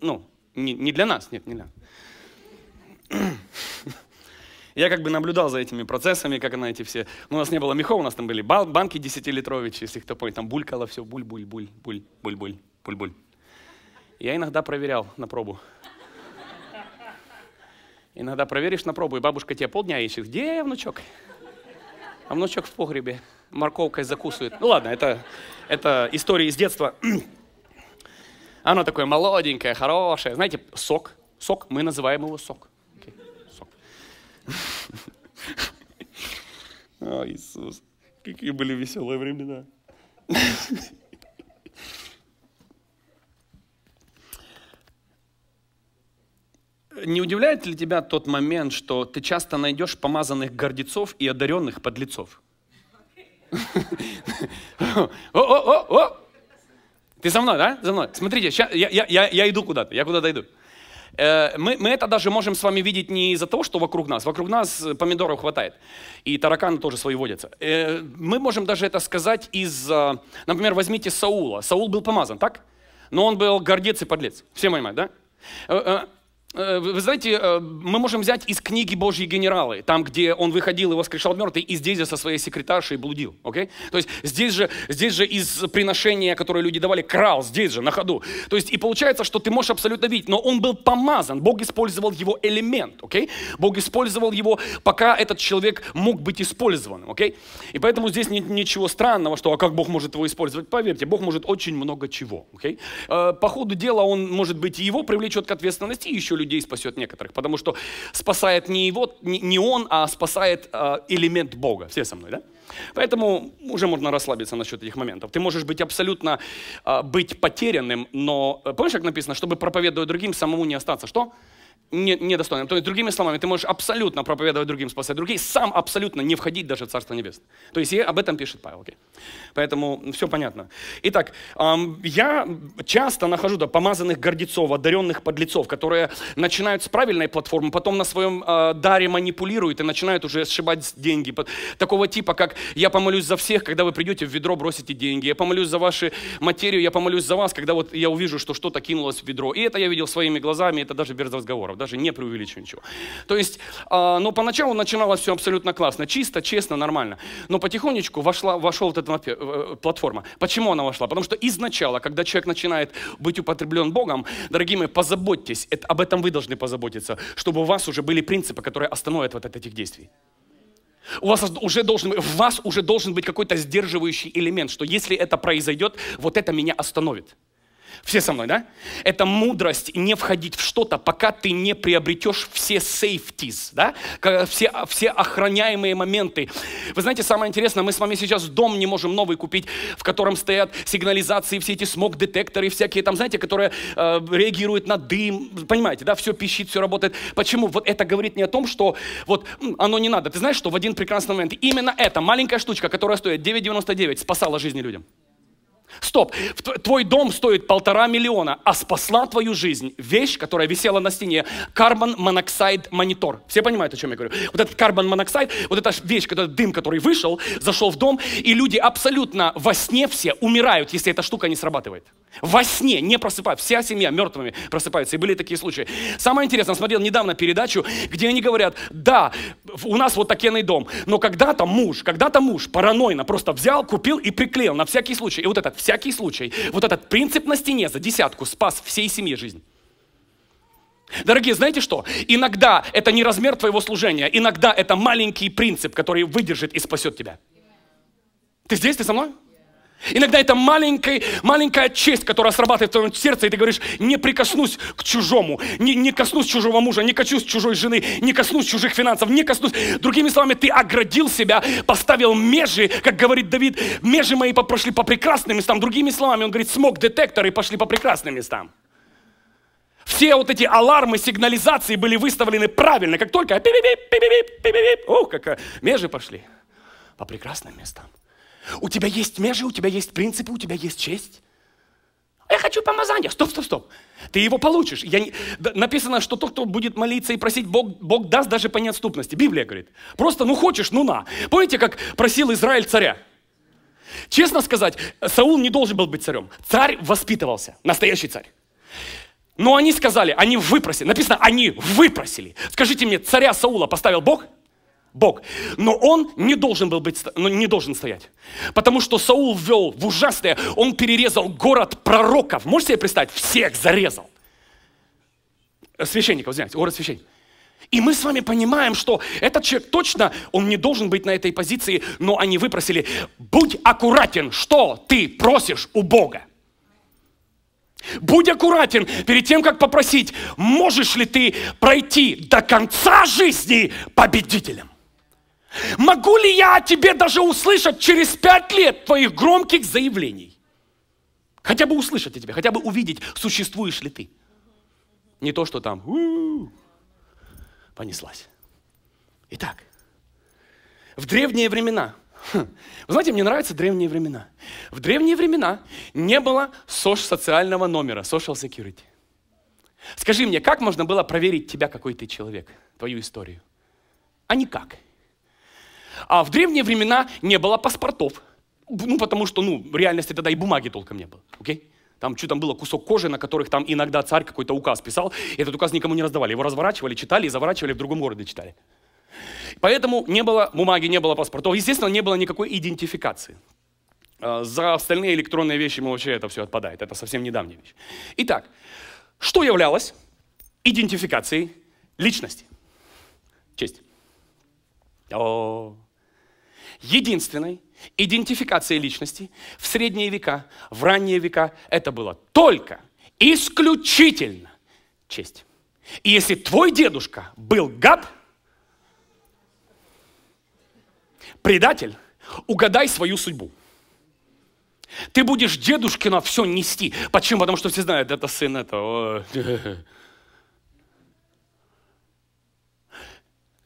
Speaker 1: Ну, не, не для нас, нет, не для Я как бы наблюдал за этими процессами, как она эти все... Ну, у нас не было мехов, у нас там были банки 10-литровые, если кто помнит, там булькало все, буль-буль-буль, буль-буль-буль, буль-буль. Я иногда проверял на пробу. Иногда проверишь на пробу, и бабушка тебя полдня ищет. Где внучок? А внучок в погребе морковкой закусывает. Ну ладно, это, это история из детства. Оно такое молоденькое, хорошее. Знаете, сок. Сок, мы называем его сок. Okay. Сок. О, Иисус. Какие были веселые времена. Не удивляет ли тебя тот момент, что ты часто найдешь помазанных гордецов и одаренных подлецов? О-о-о-о! Ты со мной, да? За мной. Смотрите, сейчас я, я, я, я иду куда-то, я куда-то иду. Э, мы, мы это даже можем с вами видеть не из-за того, что вокруг нас. Вокруг нас э, помидоров хватает. И тараканы тоже свои водятся. Э, мы можем даже это сказать из... Например, возьмите Саула. Саул был помазан, так? Но он был гордец и подлец. Все понимают, да? Э, вы знаете, э, мы можем взять из книги «Божьи генералы», там, где он выходил и воскрешал мертвый, и здесь же со своей секретаршей блудил, окей? Okay? То есть здесь же, здесь же из приношения, которое люди давали, крал, здесь же, на ходу. То есть и получается, что ты можешь абсолютно видеть, но он был помазан, Бог использовал его элемент, окей? Okay? Бог использовал его, пока этот человек мог быть использован, окей? Okay? И поэтому здесь нет ничего странного, что, а как Бог может его использовать? Поверьте, Бог может очень много чего, окей? Э, по ходу дела он, может быть, и его привлечет к ответственности, еще людей спасет некоторых, потому что спасает не, его, не он, а спасает а, элемент Бога. Все со мной, да? Поэтому уже можно расслабиться насчет этих моментов. Ты можешь быть абсолютно а, быть потерянным, но э, помнишь, как написано, чтобы проповедовать другим, самому не остаться. Что? недостойным. То есть, другими словами, ты можешь абсолютно проповедовать другим, спасать других, сам абсолютно не входить даже в Царство Небесное. То есть, об этом пишет Павел. Okay. Поэтому все понятно. Итак, я часто нахожу да, помазанных гордецов, одаренных подлецов, которые начинают с правильной платформы, потом на своем а, даре манипулируют и начинают уже сшибать деньги. Такого типа, как «я помолюсь за всех, когда вы придете в ведро, бросите деньги», «я помолюсь за вашу материю», «я помолюсь за вас, когда вот я увижу, что что-то кинулось в ведро». И это я видел своими глазами, это даже без разговоров даже не преувеличу ничего. То есть, э, но поначалу начиналось все абсолютно классно, чисто, честно, нормально. Но потихонечку вошла, вошла вот эта э, платформа. Почему она вошла? Потому что изначально, когда человек начинает быть употреблен Богом, дорогие мои, позаботьтесь, это, об этом вы должны позаботиться, чтобы у вас уже были принципы, которые остановят вот от этих действий. У вас уже должен, в вас уже должен быть какой-то сдерживающий элемент, что если это произойдет, вот это меня остановит. Все со мной, да? Это мудрость не входить в что-то, пока ты не приобретешь все safeties, да? Все, все охраняемые моменты. Вы знаете, самое интересное, мы с вами сейчас дом не можем новый купить, в котором стоят сигнализации, все эти смог-детекторы, всякие там, знаете, которые э, реагируют на дым. Понимаете, да? Все пищит, все работает. Почему? Вот это говорит не о том, что вот оно не надо. Ты знаешь, что в один прекрасный момент именно эта маленькая штучка, которая стоит 9,99, спасала жизни людям. Стоп, твой дом стоит полтора миллиона, а спасла твою жизнь вещь, которая висела на стене, карбон моноксид монитор. Все понимают, о чем я говорю? Вот этот карбон моноксид, вот эта вещь, этот дым, который вышел, зашел в дом, и люди абсолютно во сне все умирают, если эта штука не срабатывает. Во сне, не просыпаясь, вся семья мертвыми просыпается. И были такие случаи. Самое интересное, смотрел недавно передачу, где они говорят, да, у нас вот такенный дом, но когда-то муж, когда-то муж паранойно просто взял, купил и приклеил на всякий случай. И вот этот всякий случай. Вот этот принцип на стене за десятку спас всей семье жизнь. Дорогие, знаете что? Иногда это не размер твоего служения, иногда это маленький принцип, который выдержит и спасет тебя. Ты здесь, ты со мной? Иногда это маленькая, маленькая честь, которая срабатывает в твоем сердце, и ты говоришь, не прикоснусь к чужому, не, не коснусь чужого мужа, не коснусь чужой жены, не коснусь чужих финансов, не коснусь... Другими словами, ты оградил себя, поставил межи, как говорит Давид, межи мои пошли по прекрасным местам. Другими словами, он говорит, смог детектор и пошли по прекрасным местам. Все вот эти алармы, сигнализации были выставлены правильно, как только пи пи пи пи ух, как э, межи пошли по прекрасным местам. У тебя есть межи, у тебя есть принципы, у тебя есть честь. А я хочу помазания. Стоп, стоп, стоп. Ты его получишь. Я не... Написано, что тот, кто будет молиться и просить, Бог, Бог даст даже по неотступности. Библия говорит. Просто ну хочешь, ну на. Помните, как просил Израиль царя? Честно сказать, Саул не должен был быть царем. Царь воспитывался, настоящий царь. Но они сказали, они выпросили. Написано, они выпросили. Скажите мне, царя Саула поставил Бог? Бог. Но он не должен был быть, ну, не должен стоять. Потому что Саул ввел в ужасное, он перерезал город пророков. Можете себе представить? Всех зарезал. Священников, знаете, город священников. И мы с вами понимаем, что этот человек точно, он не должен быть на этой позиции, но они выпросили, будь аккуратен, что ты просишь у Бога. Будь аккуратен перед тем, как попросить, можешь ли ты пройти до конца жизни победителем. Могу ли я о тебе даже услышать через пять лет твоих громких заявлений? Хотя бы услышать о тебе, хотя бы увидеть, существуешь ли ты. Не то, что там у-у-у, понеслась. Итак, в древние времена, вы знаете, мне нравятся древние времена. В древние времена не было социального номера, social security. Скажи мне, как можно было проверить тебя, какой ты человек, твою историю? А никак. А в древние времена не было паспортов. Ну, потому что, ну, в реальности тогда и бумаги толком не было, окей? Там что там было, кусок кожи, на которых там иногда царь какой-то указ писал. и Этот указ никому не раздавали. Его разворачивали, читали и заворачивали в другом городе читали. Поэтому не было бумаги, не было паспортов. Естественно, не было никакой идентификации. А, за остальные электронные вещи мы вообще это все отпадает. Это совсем недавняя вещь. Итак, что являлось идентификацией личности? Честь. О -о -о единственной идентификации личности в средние века, в ранние века это было только, исключительно честь. И если твой дедушка был гад, предатель, угадай свою судьбу. Ты будешь дедушкина все нести. Почему? Потому что все знают, это сын этого.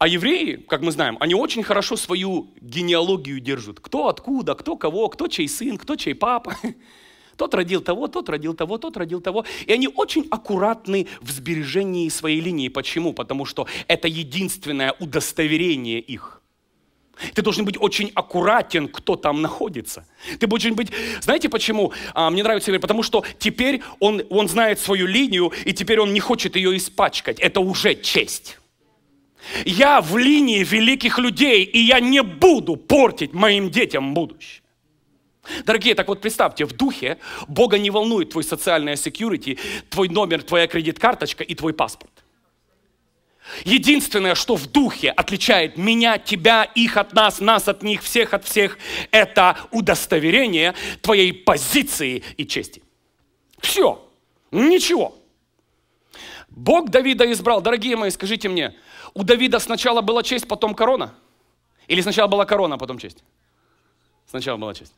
Speaker 1: А евреи, как мы знаем, они очень хорошо свою генеалогию держат. Кто откуда, кто кого, кто чей сын, кто чей папа. Тот родил того, тот родил того, тот родил того. И они очень аккуратны в сбережении своей линии. Почему? Потому что это единственное удостоверение их. Ты должен быть очень аккуратен, кто там находится. Ты должен быть... Знаете почему? А, мне нравится Еврей, потому что теперь он, он знает свою линию, и теперь он не хочет ее испачкать. Это уже честь. Я в линии великих людей, и я не буду портить моим детям будущее. Дорогие, так вот представьте, в духе Бога не волнует твой социальный security, твой номер, твоя кредит-карточка и твой паспорт. Единственное, что в духе отличает меня, тебя, их от нас, нас от них, всех от всех, это удостоверение твоей позиции и чести. Все. Ничего. Бог Давида избрал. Дорогие мои, скажите мне, у Давида сначала была честь, потом корона? Или сначала была корона, а потом честь? Сначала была честь.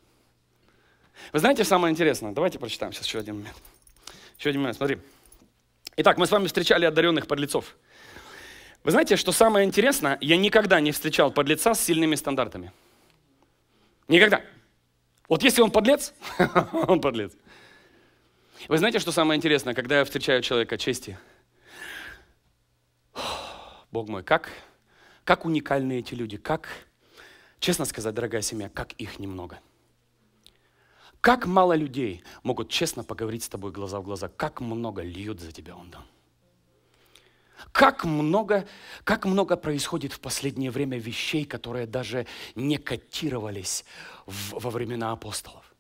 Speaker 1: Вы знаете, самое интересное, давайте прочитаем сейчас еще один момент. Еще один момент, смотри. Итак, мы с вами встречали одаренных подлецов. Вы знаете, что самое интересное, я никогда не встречал подлеца с сильными стандартами. Никогда. Вот если он подлец, он подлец. Вы знаете, что самое интересное, когда я встречаю человека чести, Бог мой, как, как уникальны эти люди, как, честно сказать, дорогая семья, как их немного. Как мало людей могут честно поговорить с тобой глаза в глаза, как много льют за тебя он дал. Как много, как много происходит в последнее время вещей, которые даже не котировались в, во времена апостолов.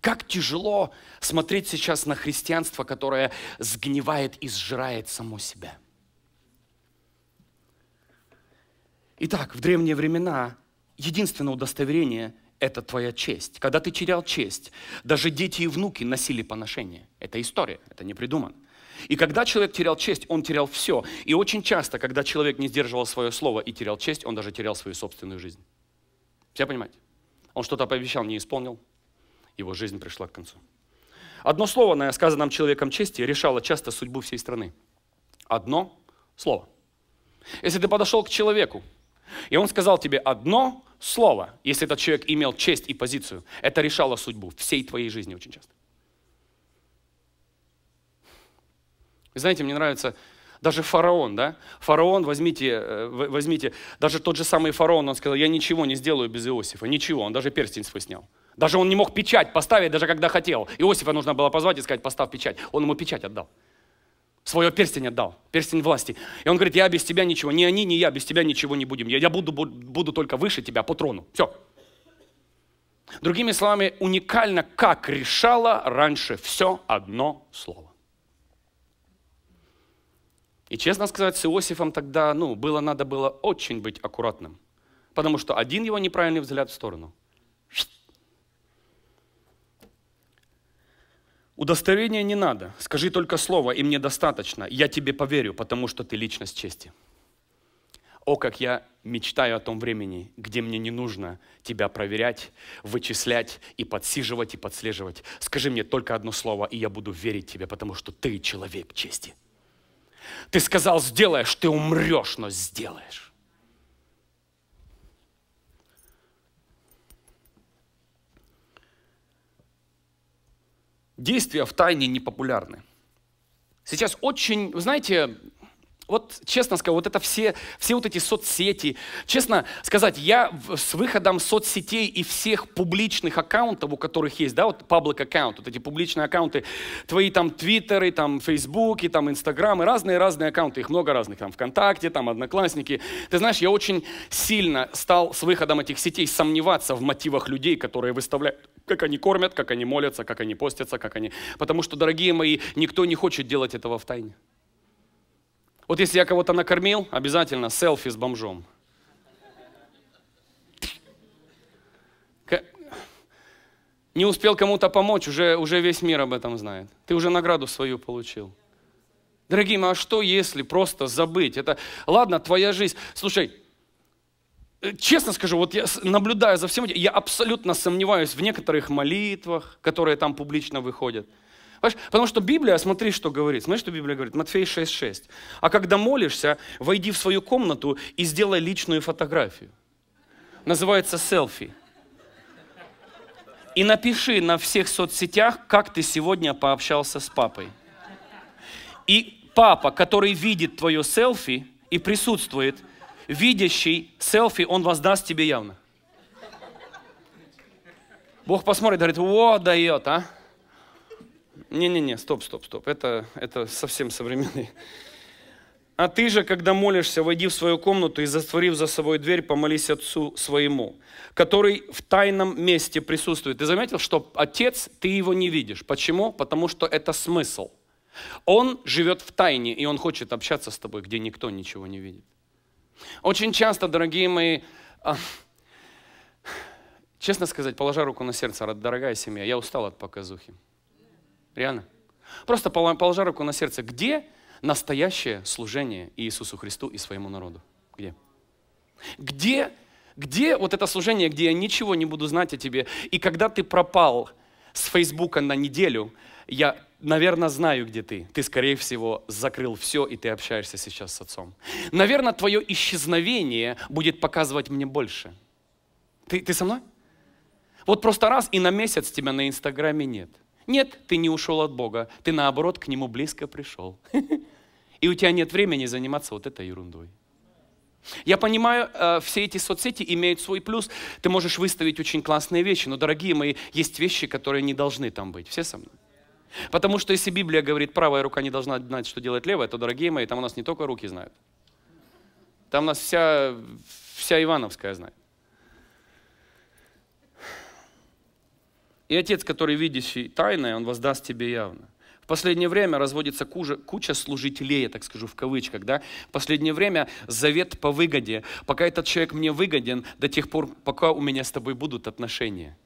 Speaker 1: Как тяжело смотреть сейчас на христианство, которое сгнивает и сжирает само себя – Итак, в древние времена единственное удостоверение – это твоя честь. Когда ты терял честь, даже дети и внуки носили поношение. Это история, это не придумано. И когда человек терял честь, он терял все. И очень часто, когда человек не сдерживал свое слово и терял честь, он даже терял свою собственную жизнь. Все понимаете? Он что-то пообещал, не исполнил. Его жизнь пришла к концу. Одно слово, на сказанном человеком чести, решало часто судьбу всей страны. Одно слово. Если ты подошел к человеку, и он сказал тебе одно слово, если этот человек имел честь и позицию, это решало судьбу всей твоей жизни очень часто. И знаете, мне нравится даже фараон, да? Фараон, возьмите, э, возьмите, даже тот же самый фараон, он сказал, я ничего не сделаю без Иосифа, ничего, он даже перстень свой снял. Даже он не мог печать поставить, даже когда хотел. Иосифа нужно было позвать и сказать, поставь печать. Он ему печать отдал свое перстень отдал, перстень власти. И он говорит, я без тебя ничего, ни они, ни я, без тебя ничего не будем. Я, я буду, буду только выше тебя по трону. Все. Другими словами, уникально, как решало раньше все одно слово. И честно сказать, с Иосифом тогда, ну, было надо было очень быть аккуратным. Потому что один его неправильный взгляд в сторону – Удостоверения не надо. Скажи только слово, и мне достаточно. Я тебе поверю, потому что ты личность чести. О, как я мечтаю о том времени, где мне не нужно тебя проверять, вычислять и подсиживать и подслеживать. Скажи мне только одно слово, и я буду верить тебе, потому что ты человек чести. Ты сказал, сделаешь, ты умрешь, но сделаешь. действия в тайне непопулярны. Сейчас очень, вы знаете, вот честно сказать, вот это все, все вот эти соцсети. Честно сказать, я с выходом соцсетей и всех публичных аккаунтов, у которых есть, да, вот public аккаунт, вот эти публичные аккаунты, твои там твиттеры, там фейсбуки, там инстаграмы, разные-разные аккаунты, их много разных, там ВКонтакте, там Одноклассники. Ты знаешь, я очень сильно стал с выходом этих сетей сомневаться в мотивах людей, которые выставляют как они кормят, как они молятся, как они постятся, как они... Потому что, дорогие мои, никто не хочет делать этого в тайне. Вот если я кого-то накормил, обязательно селфи с бомжом. Не успел кому-то помочь, уже, уже весь мир об этом знает. Ты уже награду свою получил. Дорогие мои, а что если просто забыть? Это, ладно, твоя жизнь. Слушай, э, честно скажу, вот я наблюдаю за всем этим, я абсолютно сомневаюсь в некоторых молитвах, которые там публично выходят. Потому что Библия, смотри, что говорит. Смотри, что Библия говорит. Матфей 6.6. А когда молишься, войди в свою комнату и сделай личную фотографию. Называется селфи. И напиши на всех соцсетях, как ты сегодня пообщался с папой. И папа, который видит твое селфи и присутствует, видящий селфи, он воздаст тебе явно. Бог посмотрит, говорит, вот дает, а? Не-не-не, стоп, стоп, стоп. Это, это совсем современный. А ты же, когда молишься, войди в свою комнату и, затворив за собой дверь, помолись Отцу своему, который в тайном месте присутствует. Ты заметил, что Отец, ты его не видишь. Почему? Потому что это смысл. Он живет в тайне, и он хочет общаться с тобой, где никто ничего не видит. Очень часто, дорогие мои, а, честно сказать, положа руку на сердце, дорогая семья, я устал от показухи. Реально. Просто положа руку на сердце, где настоящее служение Иисусу Христу и своему народу? Где? Где, где вот это служение, где я ничего не буду знать о тебе? И когда ты пропал с Фейсбука на неделю, я, наверное, знаю, где ты. Ты, скорее всего, закрыл все, и ты общаешься сейчас с отцом. Наверное, твое исчезновение будет показывать мне больше. Ты, ты со мной? Вот просто раз и на месяц тебя на Инстаграме нет – нет, ты не ушел от Бога, ты наоборот к Нему близко пришел. И у тебя нет времени заниматься вот этой ерундой. Я понимаю, э, все эти соцсети имеют свой плюс. Ты можешь выставить очень классные вещи, но, дорогие мои, есть вещи, которые не должны там быть. Все со мной? Потому что если Библия говорит, правая рука не должна знать, что делать левая, то, дорогие мои, там у нас не только руки знают. Там у нас вся, вся Ивановская знает. И Отец, который видящий тайное, Он воздаст тебе явно. В последнее время разводится куча, куча служителей, я так скажу в кавычках, да? В последнее время завет по выгоде. Пока этот человек мне выгоден, до тех пор, пока у меня с тобой будут отношения.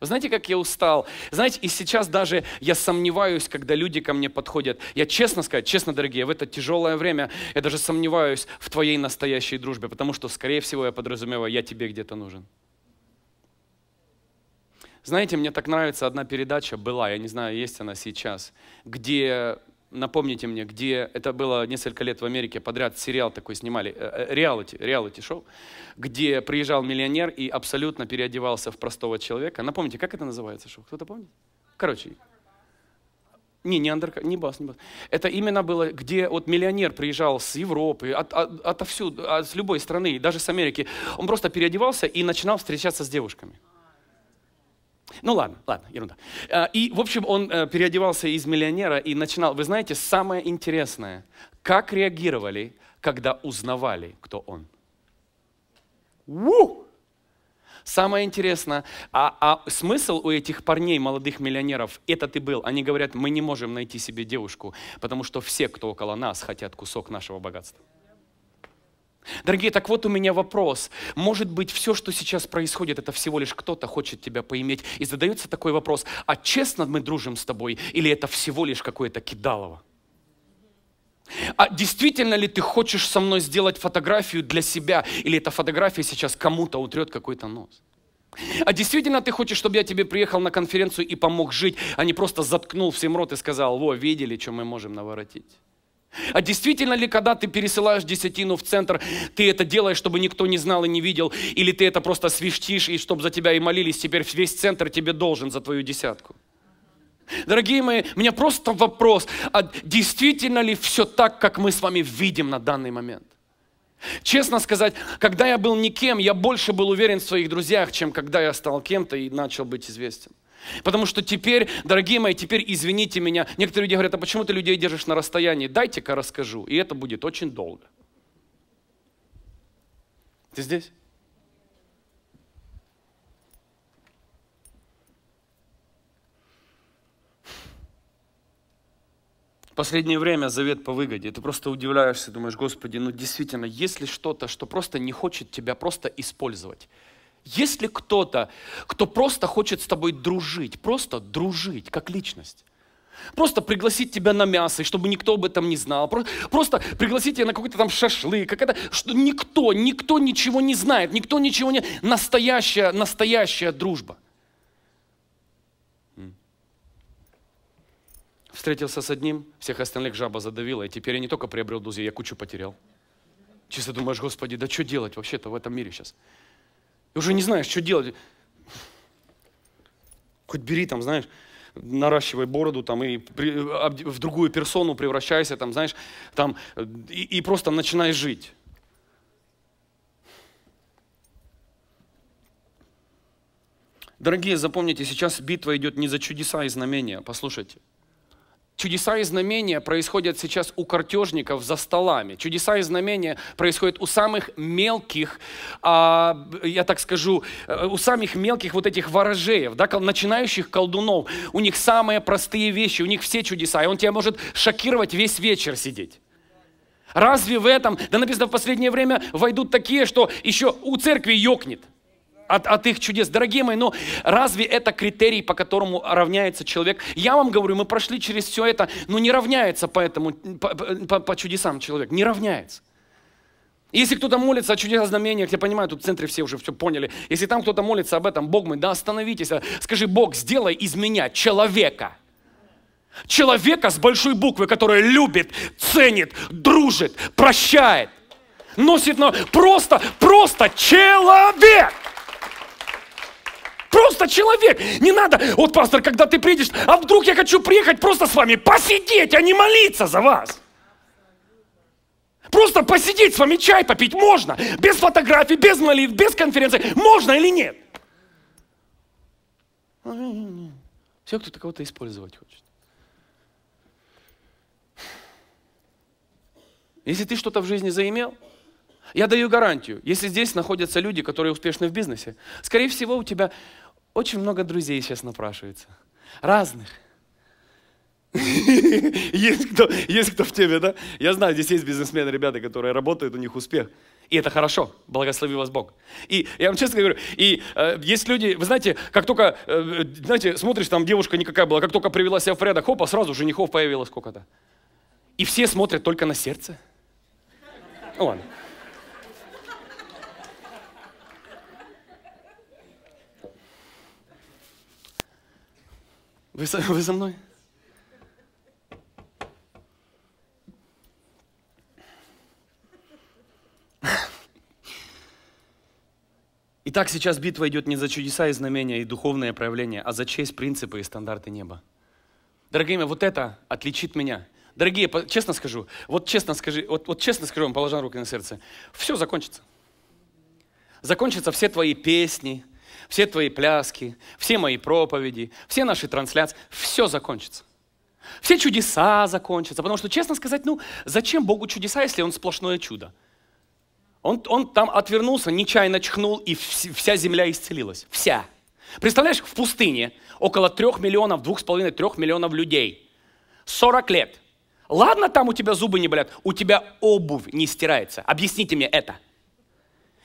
Speaker 1: Вы знаете, как я устал? Знаете, и сейчас даже я сомневаюсь, когда люди ко мне подходят. Я честно сказать, честно, дорогие, в это тяжелое время я даже сомневаюсь в твоей настоящей дружбе, потому что, скорее всего, я подразумеваю, я тебе где-то нужен. Знаете, мне так нравится одна передача была, я не знаю, есть она сейчас, где, напомните мне, где, это было несколько лет в Америке подряд, сериал такой снимали, э, э, реалити, реалити-шоу, где приезжал миллионер и абсолютно переодевался в простого человека. Напомните, как это называется шоу? Кто-то помнит? Короче, не, не андерка, не бас, не бас. Это именно было, где вот миллионер приезжал с Европы, от, от, отовсюду, от, а с любой страны, даже с Америки. Он просто переодевался и начинал встречаться с девушками. Ну ладно, ладно, ерунда. А, и, в общем, он э, переодевался из миллионера и начинал. Вы знаете, самое интересное, как реагировали, когда узнавали, кто он. Ву! Самое интересное, а, а смысл у этих парней, молодых миллионеров, это ты был. Они говорят, мы не можем найти себе девушку, потому что все, кто около нас, хотят кусок нашего богатства. Дорогие, так вот у меня вопрос. Может быть, все, что сейчас происходит, это всего лишь кто-то хочет тебя поиметь. И задается такой вопрос, а честно мы дружим с тобой, или это всего лишь какое-то кидалово? А действительно ли ты хочешь со мной сделать фотографию для себя, или эта фотография сейчас кому-то утрет какой-то нос? А действительно ты хочешь, чтобы я тебе приехал на конференцию и помог жить, а не просто заткнул всем рот и сказал, во, видели, что мы можем наворотить? А действительно ли, когда ты пересылаешь десятину в центр, ты это делаешь, чтобы никто не знал и не видел, или ты это просто свищишь и чтобы за тебя и молились, теперь весь центр тебе должен за твою десятку? Дорогие мои, у меня просто вопрос, а действительно ли все так, как мы с вами видим на данный момент? Честно сказать, когда я был никем, я больше был уверен в своих друзьях, чем когда я стал кем-то и начал быть известен. Потому что теперь, дорогие мои, теперь извините меня, некоторые люди говорят, а почему ты людей держишь на расстоянии? Дайте-ка расскажу, и это будет очень долго. Ты здесь? последнее время завет по выгоде. Ты просто удивляешься, думаешь, Господи, ну действительно, есть ли что-то, что просто не хочет тебя просто использовать? Есть ли кто-то, кто просто хочет с тобой дружить, просто дружить, как личность? Просто пригласить тебя на мясо, и чтобы никто об этом не знал. Просто, просто пригласить тебя на какой-то там шашлык, какая-то, что никто, никто ничего не знает, никто ничего не... Настоящая, настоящая дружба. Встретился с одним, всех остальных жаба задавила, и теперь я не только приобрел друзей, я кучу потерял. Чисто думаешь, господи, да что делать вообще-то в этом мире сейчас? И уже не знаешь, что делать. Хоть бери там, знаешь, наращивай бороду там и при, в другую персону превращайся там, знаешь, там и, и просто начинай жить. Дорогие, запомните, сейчас битва идет не за чудеса и знамения, послушайте. Чудеса и знамения происходят сейчас у картежников за столами. Чудеса и знамения происходят у самых мелких, а, я так скажу, э, у самых мелких вот этих ворожеев, да, начинающих колдунов. У них самые простые вещи, у них все чудеса. И он тебя может шокировать весь вечер сидеть. Разве в этом, да написано, в последнее время войдут такие, что еще у церкви ёкнет – от, от их чудес. Дорогие мои, но ну, разве это критерий, по которому равняется человек? Я вам говорю, мы прошли через все это, но не равняется поэтому, по, по, по чудесам человек, не равняется. Если кто-то молится о чудесных знамениях, я понимаю, тут в центре все уже все поняли. Если там кто-то молится об этом, Бог мой, да остановитесь. А скажи, Бог, сделай из меня человека. Человека с большой буквы, который любит, ценит, дружит, прощает, носит но Просто, просто человек! просто человек. Не надо, вот, пастор, когда ты приедешь, а вдруг я хочу приехать просто с вами посидеть, а не молиться за вас. Просто посидеть с вами, чай попить можно. Без фотографий, без молитв, без конференции. Можно или нет? Все, кто-то кого-то использовать хочет. Если ты что-то в жизни заимел, я даю гарантию, если здесь находятся люди, которые успешны в бизнесе, скорее всего, у тебя очень много друзей сейчас напрашивается. Разных. есть, кто, есть кто в теме, да? Я знаю, здесь есть бизнесмены, ребята, которые работают, у них успех. И это хорошо, благослови вас Бог. И я вам честно говорю, и э, есть люди, вы знаете, как только, э, знаете, смотришь, там девушка никакая была, как только привела себя в порядок, а сразу женихов появилось сколько-то. И все смотрят только на сердце. О, Вы, со, вы со мной? Итак, сейчас битва идет не за чудеса и знамения и духовное проявление, а за честь, принципы и стандарты неба. Дорогие мои, вот это отличит меня. Дорогие, честно скажу, вот честно скажи, вот, вот честно скажу вам, положа руки на сердце, все закончится. Закончатся все твои песни, все твои пляски, все мои проповеди, все наши трансляции, все закончится. Все чудеса закончатся, потому что, честно сказать, ну, зачем Богу чудеса, если Он сплошное чудо? Он, он там отвернулся, нечаянно чхнул, и вся земля исцелилась. Вся. Представляешь, в пустыне около трех миллионов, двух с половиной, трех миллионов людей. 40 лет. Ладно, там у тебя зубы не болят, у тебя обувь не стирается. Объясните мне это.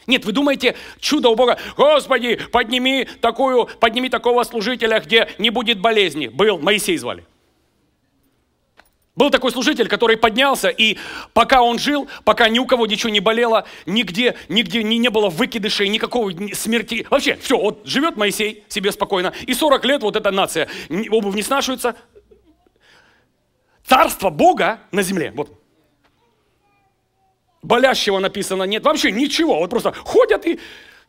Speaker 1: Нет, вы думаете, чудо у Бога, Господи, подними, такую, подними такого служителя, где не будет болезни. Был, Моисей звали. Был такой служитель, который поднялся, и пока он жил, пока ни у кого ничего не болело, нигде, нигде не, не было выкидышей, никакого смерти. Вообще, все, вот живет Моисей себе спокойно, и 40 лет вот эта нация, обувь не снашивается. Царство Бога на земле, вот болящего написано нет, вообще ничего. Вот просто ходят и,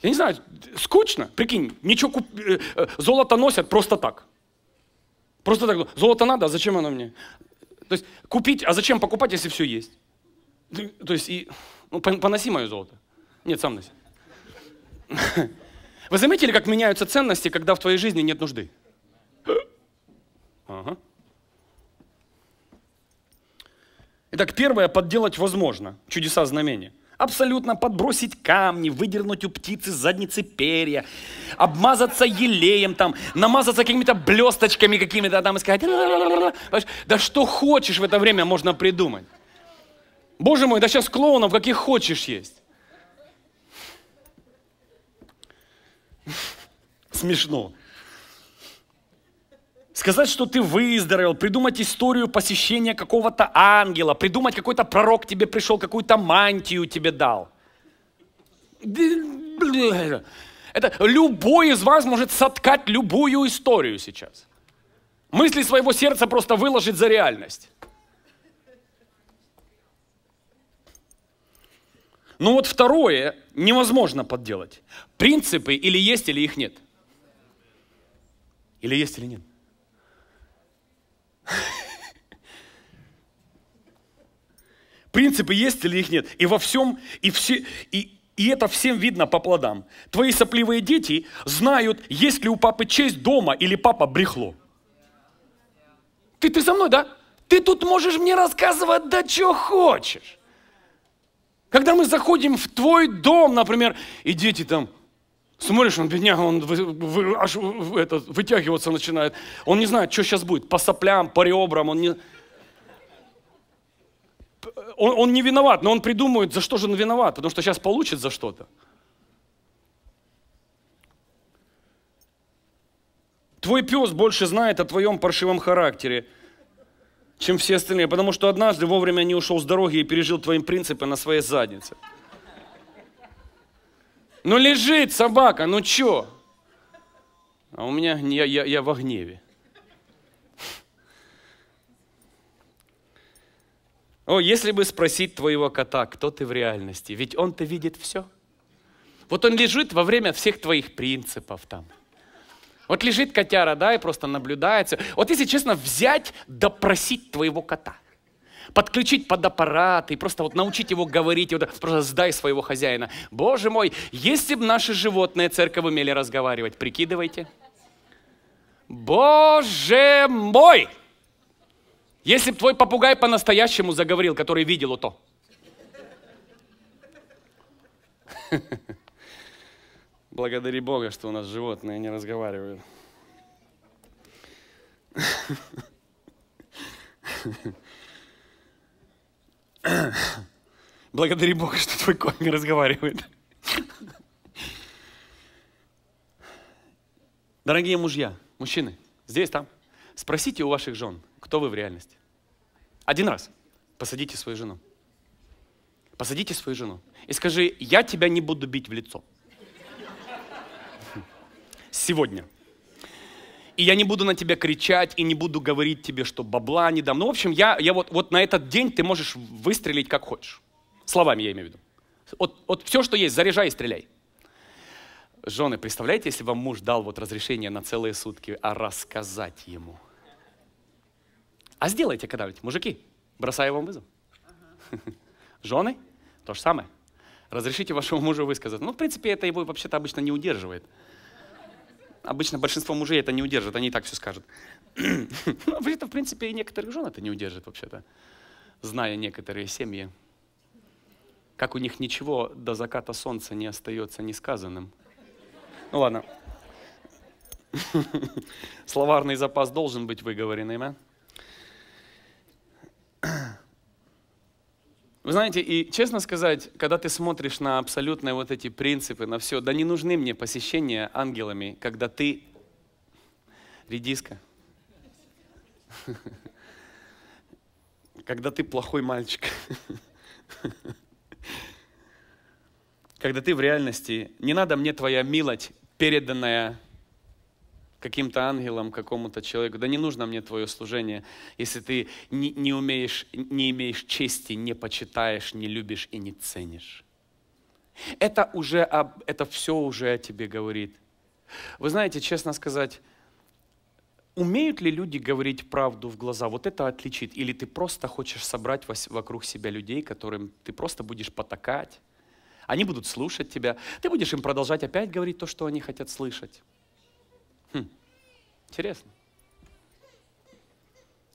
Speaker 1: я не знаю, скучно, прикинь, ничего, куп... Э, э, золото носят просто так. Просто так, ну, золото надо, а зачем оно мне? То есть купить, а зачем покупать, если все есть? То есть, и, ну, поноси мое золото. Нет, сам носи. Вы заметили, как меняются ценности, когда в твоей жизни нет нужды? Ага. Итак, первое, подделать возможно. Чудеса знамения. Абсолютно подбросить камни, выдернуть у птицы задницы перья, обмазаться елеем там, намазаться какими-то блесточками какими-то там и сказать, да что хочешь в это время можно придумать. Боже мой, да сейчас клоунов каких хочешь есть. Смешно сказать, что ты выздоровел, придумать историю посещения какого-то ангела, придумать какой-то пророк тебе пришел, какую-то мантию тебе дал. Это любой из вас может соткать любую историю сейчас. Мысли своего сердца просто выложить за реальность. Ну вот второе невозможно подделать. Принципы или есть, или их нет. Или есть, или нет. Принципы есть или их нет? И во всем, и, все, и, и это всем видно по плодам. Твои сопливые дети знают, есть ли у папы честь дома или папа брехло. Ты, ты со мной, да? Ты тут можешь мне рассказывать, да что хочешь. Когда мы заходим в твой дом, например, и дети там, Смотришь, он, бедняга, он вы, вы, аж вы, это, вытягиваться начинает. Он не знает, что сейчас будет. По соплям, по ребрам. Он не... Он, он не виноват, но он придумывает, за что же он виноват. Потому что сейчас получит за что-то. Твой пес больше знает о твоем паршивом характере, чем все остальные. Потому что однажды вовремя не ушел с дороги и пережил твои принципы на своей заднице. Ну лежит собака, ну чё? А у меня, я, я, я в гневе. О, если бы спросить твоего кота, кто ты в реальности, ведь он-то видит все. Вот он лежит во время всех твоих принципов там. Вот лежит котяра, да, и просто наблюдается. Вот если честно, взять, допросить твоего кота подключить под аппарат и просто вот научить его говорить, и вот просто сдай своего хозяина. Боже мой, если бы наши животные церковь умели разговаривать, прикидывайте. Боже мой! Если бы твой попугай по-настоящему заговорил, который видел то. Благодари Бога, что у нас животные не разговаривают. Благодари Бога, что твой конь не разговаривает. Дорогие мужья, мужчины, здесь, там, спросите у ваших жен, кто вы в реальности. Один раз посадите свою жену. Посадите свою жену и скажи, я тебя не буду бить в лицо. Сегодня и я не буду на тебя кричать, и не буду говорить тебе, что бабла не дам. Ну, в общем, я, я вот, вот на этот день ты можешь выстрелить как хочешь. Словами я имею в виду. Вот, вот все, что есть, заряжай и стреляй. Жены, представляете, если вам муж дал вот разрешение на целые сутки, а рассказать ему? А сделайте когда-нибудь, мужики, бросаю вам вызов. Ага. Жены, то же самое. Разрешите вашему мужу высказать. Ну, в принципе, это его вообще-то обычно не удерживает. Обычно большинство мужей это не удержит, они и так все скажут. Ну, вообще-то, в принципе, и некоторых жен это не удержит вообще-то, зная некоторые семьи. Как у них ничего до заката солнца не остается несказанным. Ну ладно. Словарный запас должен быть выговоренным, а? Вы знаете, и честно сказать, когда ты смотришь на абсолютные вот эти принципы, на все, да не нужны мне посещения ангелами, когда ты редиска. Когда ты плохой мальчик. Когда ты в реальности, не надо мне твоя милость, переданная каким-то ангелом, какому-то человеку. Да не нужно мне твое служение, если ты не, не умеешь, не имеешь чести, не почитаешь, не любишь и не ценишь. Это уже, об, это все уже о тебе говорит. Вы знаете, честно сказать, умеют ли люди говорить правду в глаза? Вот это отличит. Или ты просто хочешь собрать вокруг себя людей, которым ты просто будешь потакать. Они будут слушать тебя. Ты будешь им продолжать опять говорить то, что они хотят слышать. Хм, интересно.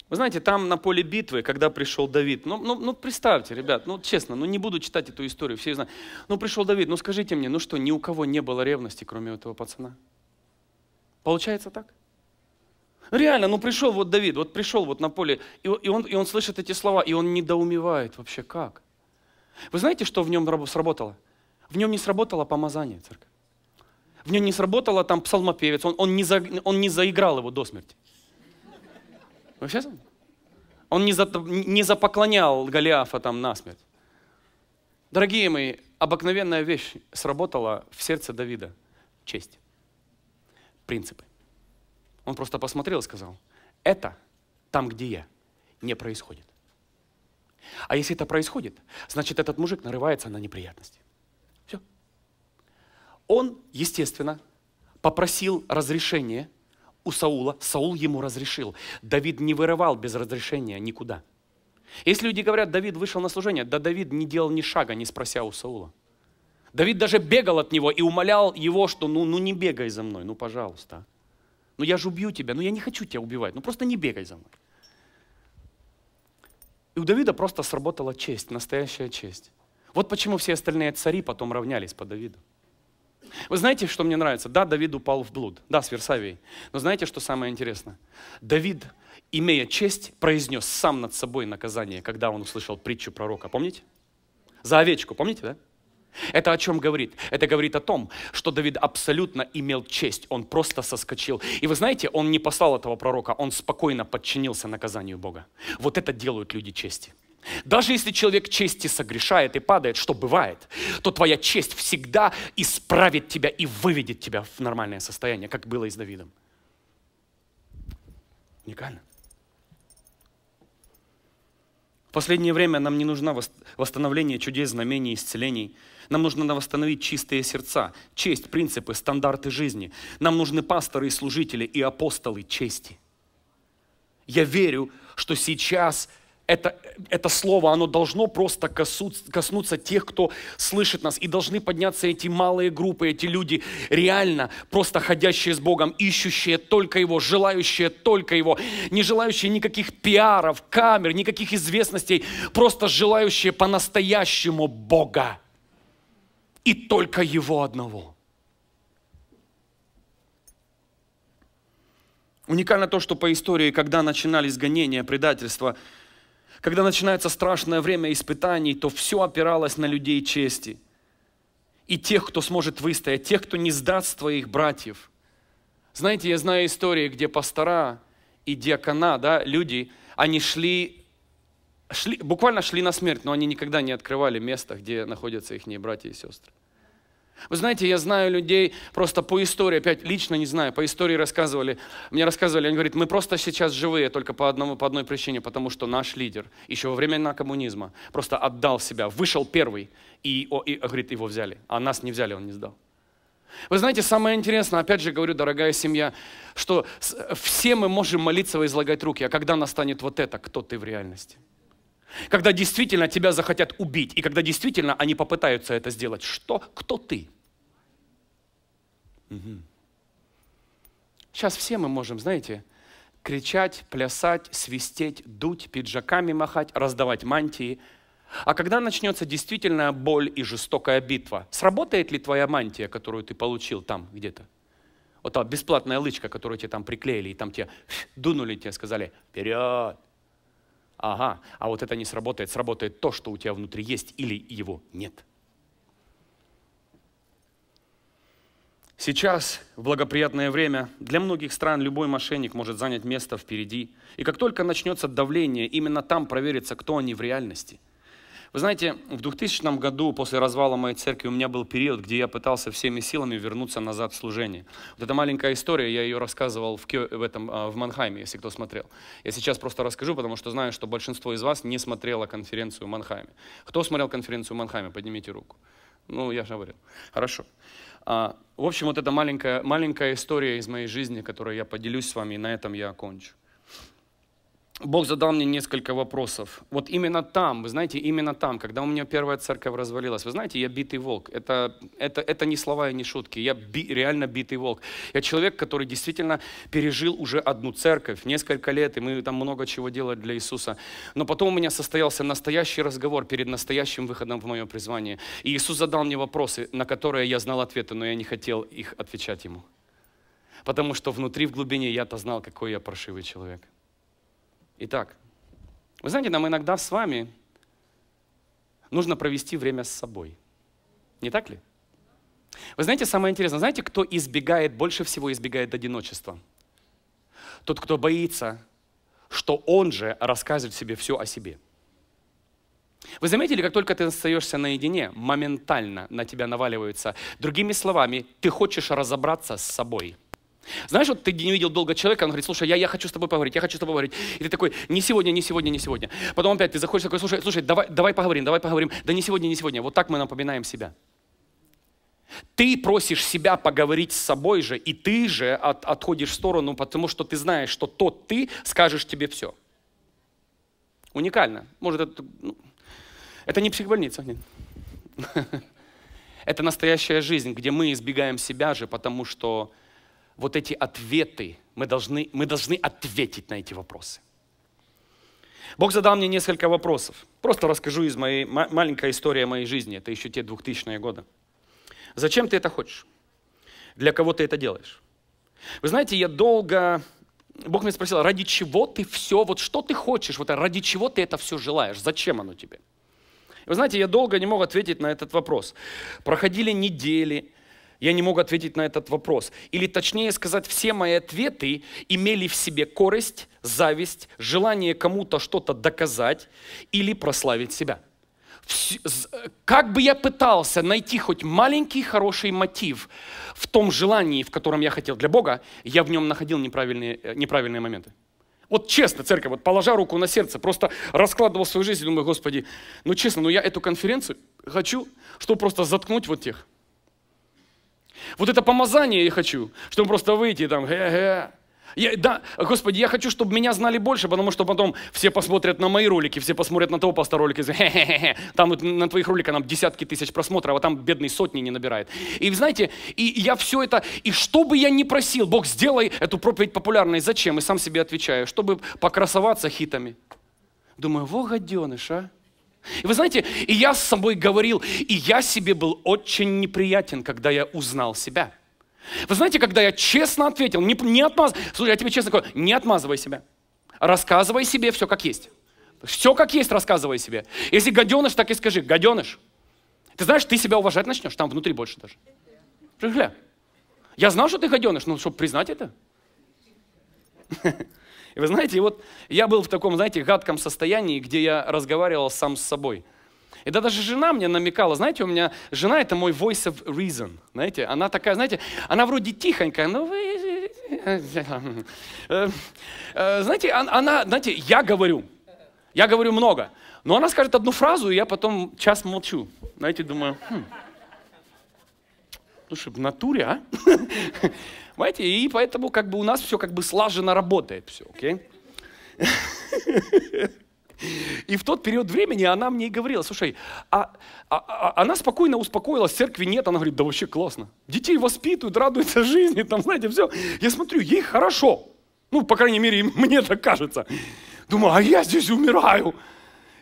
Speaker 1: Вы знаете, там на поле битвы, когда пришел Давид, ну, ну, ну представьте, ребят, ну честно, ну не буду читать эту историю, все знают. Ну пришел Давид, ну скажите мне, ну что, ни у кого не было ревности, кроме этого пацана? Получается так? Реально, ну пришел вот Давид, вот пришел вот на поле, и, и, он, и он слышит эти слова, и он недоумевает вообще как. Вы знаете, что в нем сработало? В нем не сработало помазание церкви. В нем не сработало там псалмопевец, он, он, не, за, он не заиграл его до смерти. вообще Он не, за, не запоклонял Голиафа там насмерть. Дорогие мои, обыкновенная вещь сработала в сердце Давида. Честь. Принципы. Он просто посмотрел и сказал, это там, где я, не происходит. А если это происходит, значит, этот мужик нарывается на неприятности. Он, естественно, попросил разрешения у Саула. Саул ему разрешил. Давид не вырывал без разрешения никуда. Если люди говорят, Давид вышел на служение, да Давид не делал ни шага, не спрося у Саула. Давид даже бегал от него и умолял его, что ну, ну не бегай за мной, ну пожалуйста. Ну я же убью тебя, ну я не хочу тебя убивать, ну просто не бегай за мной. И у Давида просто сработала честь, настоящая честь. Вот почему все остальные цари потом равнялись по Давиду. Вы знаете, что мне нравится? Да, Давид упал в блуд, да, с Версавией. Но знаете, что самое интересное? Давид, имея честь, произнес сам над собой наказание, когда он услышал притчу пророка. Помните? За овечку, помните, да? Это о чем говорит? Это говорит о том, что Давид абсолютно имел честь, он просто соскочил. И вы знаете, он не послал этого пророка, он спокойно подчинился наказанию Бога. Вот это делают люди чести. Даже если человек чести согрешает и падает, что бывает, то твоя честь всегда исправит тебя и выведет тебя в нормальное состояние, как было и с Давидом. Уникально. В последнее время нам не нужно восстановление чудес, знамений, исцелений. Нам нужно восстановить чистые сердца, честь, принципы, стандарты жизни. Нам нужны пасторы и служители и апостолы чести. Я верю, что сейчас это, это слово, оно должно просто коснуться, коснуться тех, кто слышит нас. И должны подняться эти малые группы, эти люди, реально просто ходящие с Богом, ищущие только Его, желающие только Его, не желающие никаких пиаров, камер, никаких известностей, просто желающие по-настоящему Бога. И только Его одного. Уникально то, что по истории, когда начинались гонения, предательства – когда начинается страшное время испытаний, то все опиралось на людей чести. И тех, кто сможет выстоять, тех, кто не сдаст своих братьев. Знаете, я знаю истории, где пастора и диакона, да, люди, они шли, шли, буквально шли на смерть, но они никогда не открывали место, где находятся их братья и сестры. Вы знаете, я знаю людей просто по истории, опять лично не знаю, по истории рассказывали, мне рассказывали, они говорят, мы просто сейчас живые только по, одному, по одной причине, потому что наш лидер еще во времена коммунизма просто отдал себя, вышел первый, и, и говорит, его взяли, а нас не взяли, он не сдал. Вы знаете, самое интересное, опять же говорю, дорогая семья, что все мы можем молиться и излагать руки, а когда настанет вот это, кто ты в реальности – когда действительно тебя захотят убить, и когда действительно они попытаются это сделать, что? Кто ты? Угу. Сейчас все мы можем, знаете, кричать, плясать, свистеть, дуть, пиджаками махать, раздавать мантии. А когда начнется действительная боль и жестокая битва, сработает ли твоя мантия, которую ты получил там где-то? Вот та бесплатная лычка, которую тебе там приклеили, и там тебе дунули, тебе сказали, вперед, Ага, а вот это не сработает. Сработает то, что у тебя внутри есть или его нет. Сейчас, благоприятное время, для многих стран любой мошенник может занять место впереди. И как только начнется давление, именно там проверится, кто они в реальности – вы знаете, в 2000 году, после развала моей церкви, у меня был период, где я пытался всеми силами вернуться назад в служение. Вот эта маленькая история, я ее рассказывал в, Кё, в, этом, а, в Манхайме, если кто смотрел. Я сейчас просто расскажу, потому что знаю, что большинство из вас не смотрело конференцию в Манхайме. Кто смотрел конференцию в Манхайме, поднимите руку. Ну, я же говорил. Хорошо. А, в общем, вот эта маленькая, маленькая история из моей жизни, которую я поделюсь с вами, и на этом я окончу. Бог задал мне несколько вопросов. Вот именно там, вы знаете, именно там, когда у меня первая церковь развалилась, вы знаете, я битый волк. Это, это, это не слова и не шутки. Я би, реально битый волк. Я человек, который действительно пережил уже одну церковь, несколько лет, и мы там много чего делали для Иисуса. Но потом у меня состоялся настоящий разговор перед настоящим выходом в мое призвание. И Иисус задал мне вопросы, на которые я знал ответы, но я не хотел их отвечать Ему. Потому что внутри, в глубине я-то знал, какой я паршивый человек. Итак, вы знаете, нам иногда с вами нужно провести время с собой. Не так ли? Вы знаете, самое интересное, знаете, кто избегает, больше всего избегает одиночества? Тот, кто боится, что он же рассказывает себе все о себе. Вы заметили, как только ты остаешься наедине, моментально на тебя наваливаются. Другими словами, ты хочешь разобраться с собой – знаешь, вот ты не видел долго человека, он говорит, слушай, я, я хочу с тобой поговорить, я хочу с тобой поговорить. И ты такой, не сегодня, не сегодня, не сегодня. Потом опять ты заходишь такой, слушай, слушай, давай, давай поговорим, давай поговорим. Да не сегодня, не сегодня. Вот так мы напоминаем себя. Ты просишь себя поговорить с собой же, и ты же от, отходишь в сторону, потому что ты знаешь, что тот ты скажешь тебе все. Уникально. Может, это, ну, это не психбольница, нет. Это настоящая жизнь, где мы избегаем себя же, потому что вот эти ответы, мы должны, мы должны ответить на эти вопросы. Бог задал мне несколько вопросов. Просто расскажу из моей маленькой истории моей жизни. Это еще те 2000-е годы. Зачем ты это хочешь? Для кого ты это делаешь? Вы знаете, я долго... Бог меня спросил, ради чего ты все, вот что ты хочешь, вот ради чего ты это все желаешь, зачем оно тебе? Вы знаете, я долго не мог ответить на этот вопрос. Проходили недели, я не мог ответить на этот вопрос. Или точнее сказать, все мои ответы имели в себе корость, зависть, желание кому-то что-то доказать или прославить себя. Как бы я пытался найти хоть маленький хороший мотив в том желании, в котором я хотел для Бога, я в нем находил неправильные, э, неправильные моменты. Вот честно, церковь, вот положа руку на сердце, просто раскладывал свою жизнь и думаю, Господи, ну честно, ну я эту конференцию хочу, чтобы просто заткнуть вот тех. Вот это помазание я хочу, чтобы просто выйти там, гэ-гэ. Я, да, Господи, я хочу, чтобы меня знали больше, потому что потом все посмотрят на мои ролики, все посмотрят на того паста ролики, там вот на твоих роликах нам десятки тысяч просмотров, а там бедный сотни не набирает. И знаете, и я все это, и что бы я ни просил, Бог, сделай эту проповедь популярной, зачем? И сам себе отвечаю, чтобы покрасоваться хитами. Думаю, во гаденыш, а? И вы знаете, и я с собой говорил, и я себе был очень неприятен, когда я узнал себя. Вы знаете, когда я честно ответил, не, не отмазывай, слушай, я тебе честно говорю, не отмазывай себя. Рассказывай себе все как есть. Все как есть рассказывай себе. Если гаденыш, так и скажи, гаденыш. Ты знаешь, ты себя уважать начнешь, там внутри больше даже. Жигля. Я знал, что ты гаденыш, но ну чтобы признать это. И вы знаете, и вот я был в таком, знаете, гадком состоянии, где я разговаривал сам с собой. И да даже жена мне намекала, знаете, у меня жена это мой voice of reason, знаете, она такая, знаете, она вроде тихонькая, но вы, э, э, знаете, она, знаете, я говорю, я говорю много, но она скажет одну фразу, и я потом час молчу, знаете, думаю, хм, что, в натуре, а? Понимаете? И поэтому как бы у нас все как бы слаженно работает все, окей? И в тот период времени она мне и говорила, слушай, а, а, а, она спокойно успокоилась, церкви нет, она говорит, да вообще классно. Детей воспитывают, радуются жизни, там, знаете, все. Я смотрю, ей хорошо. Ну, по крайней мере, мне так кажется. Думаю, а я здесь умираю.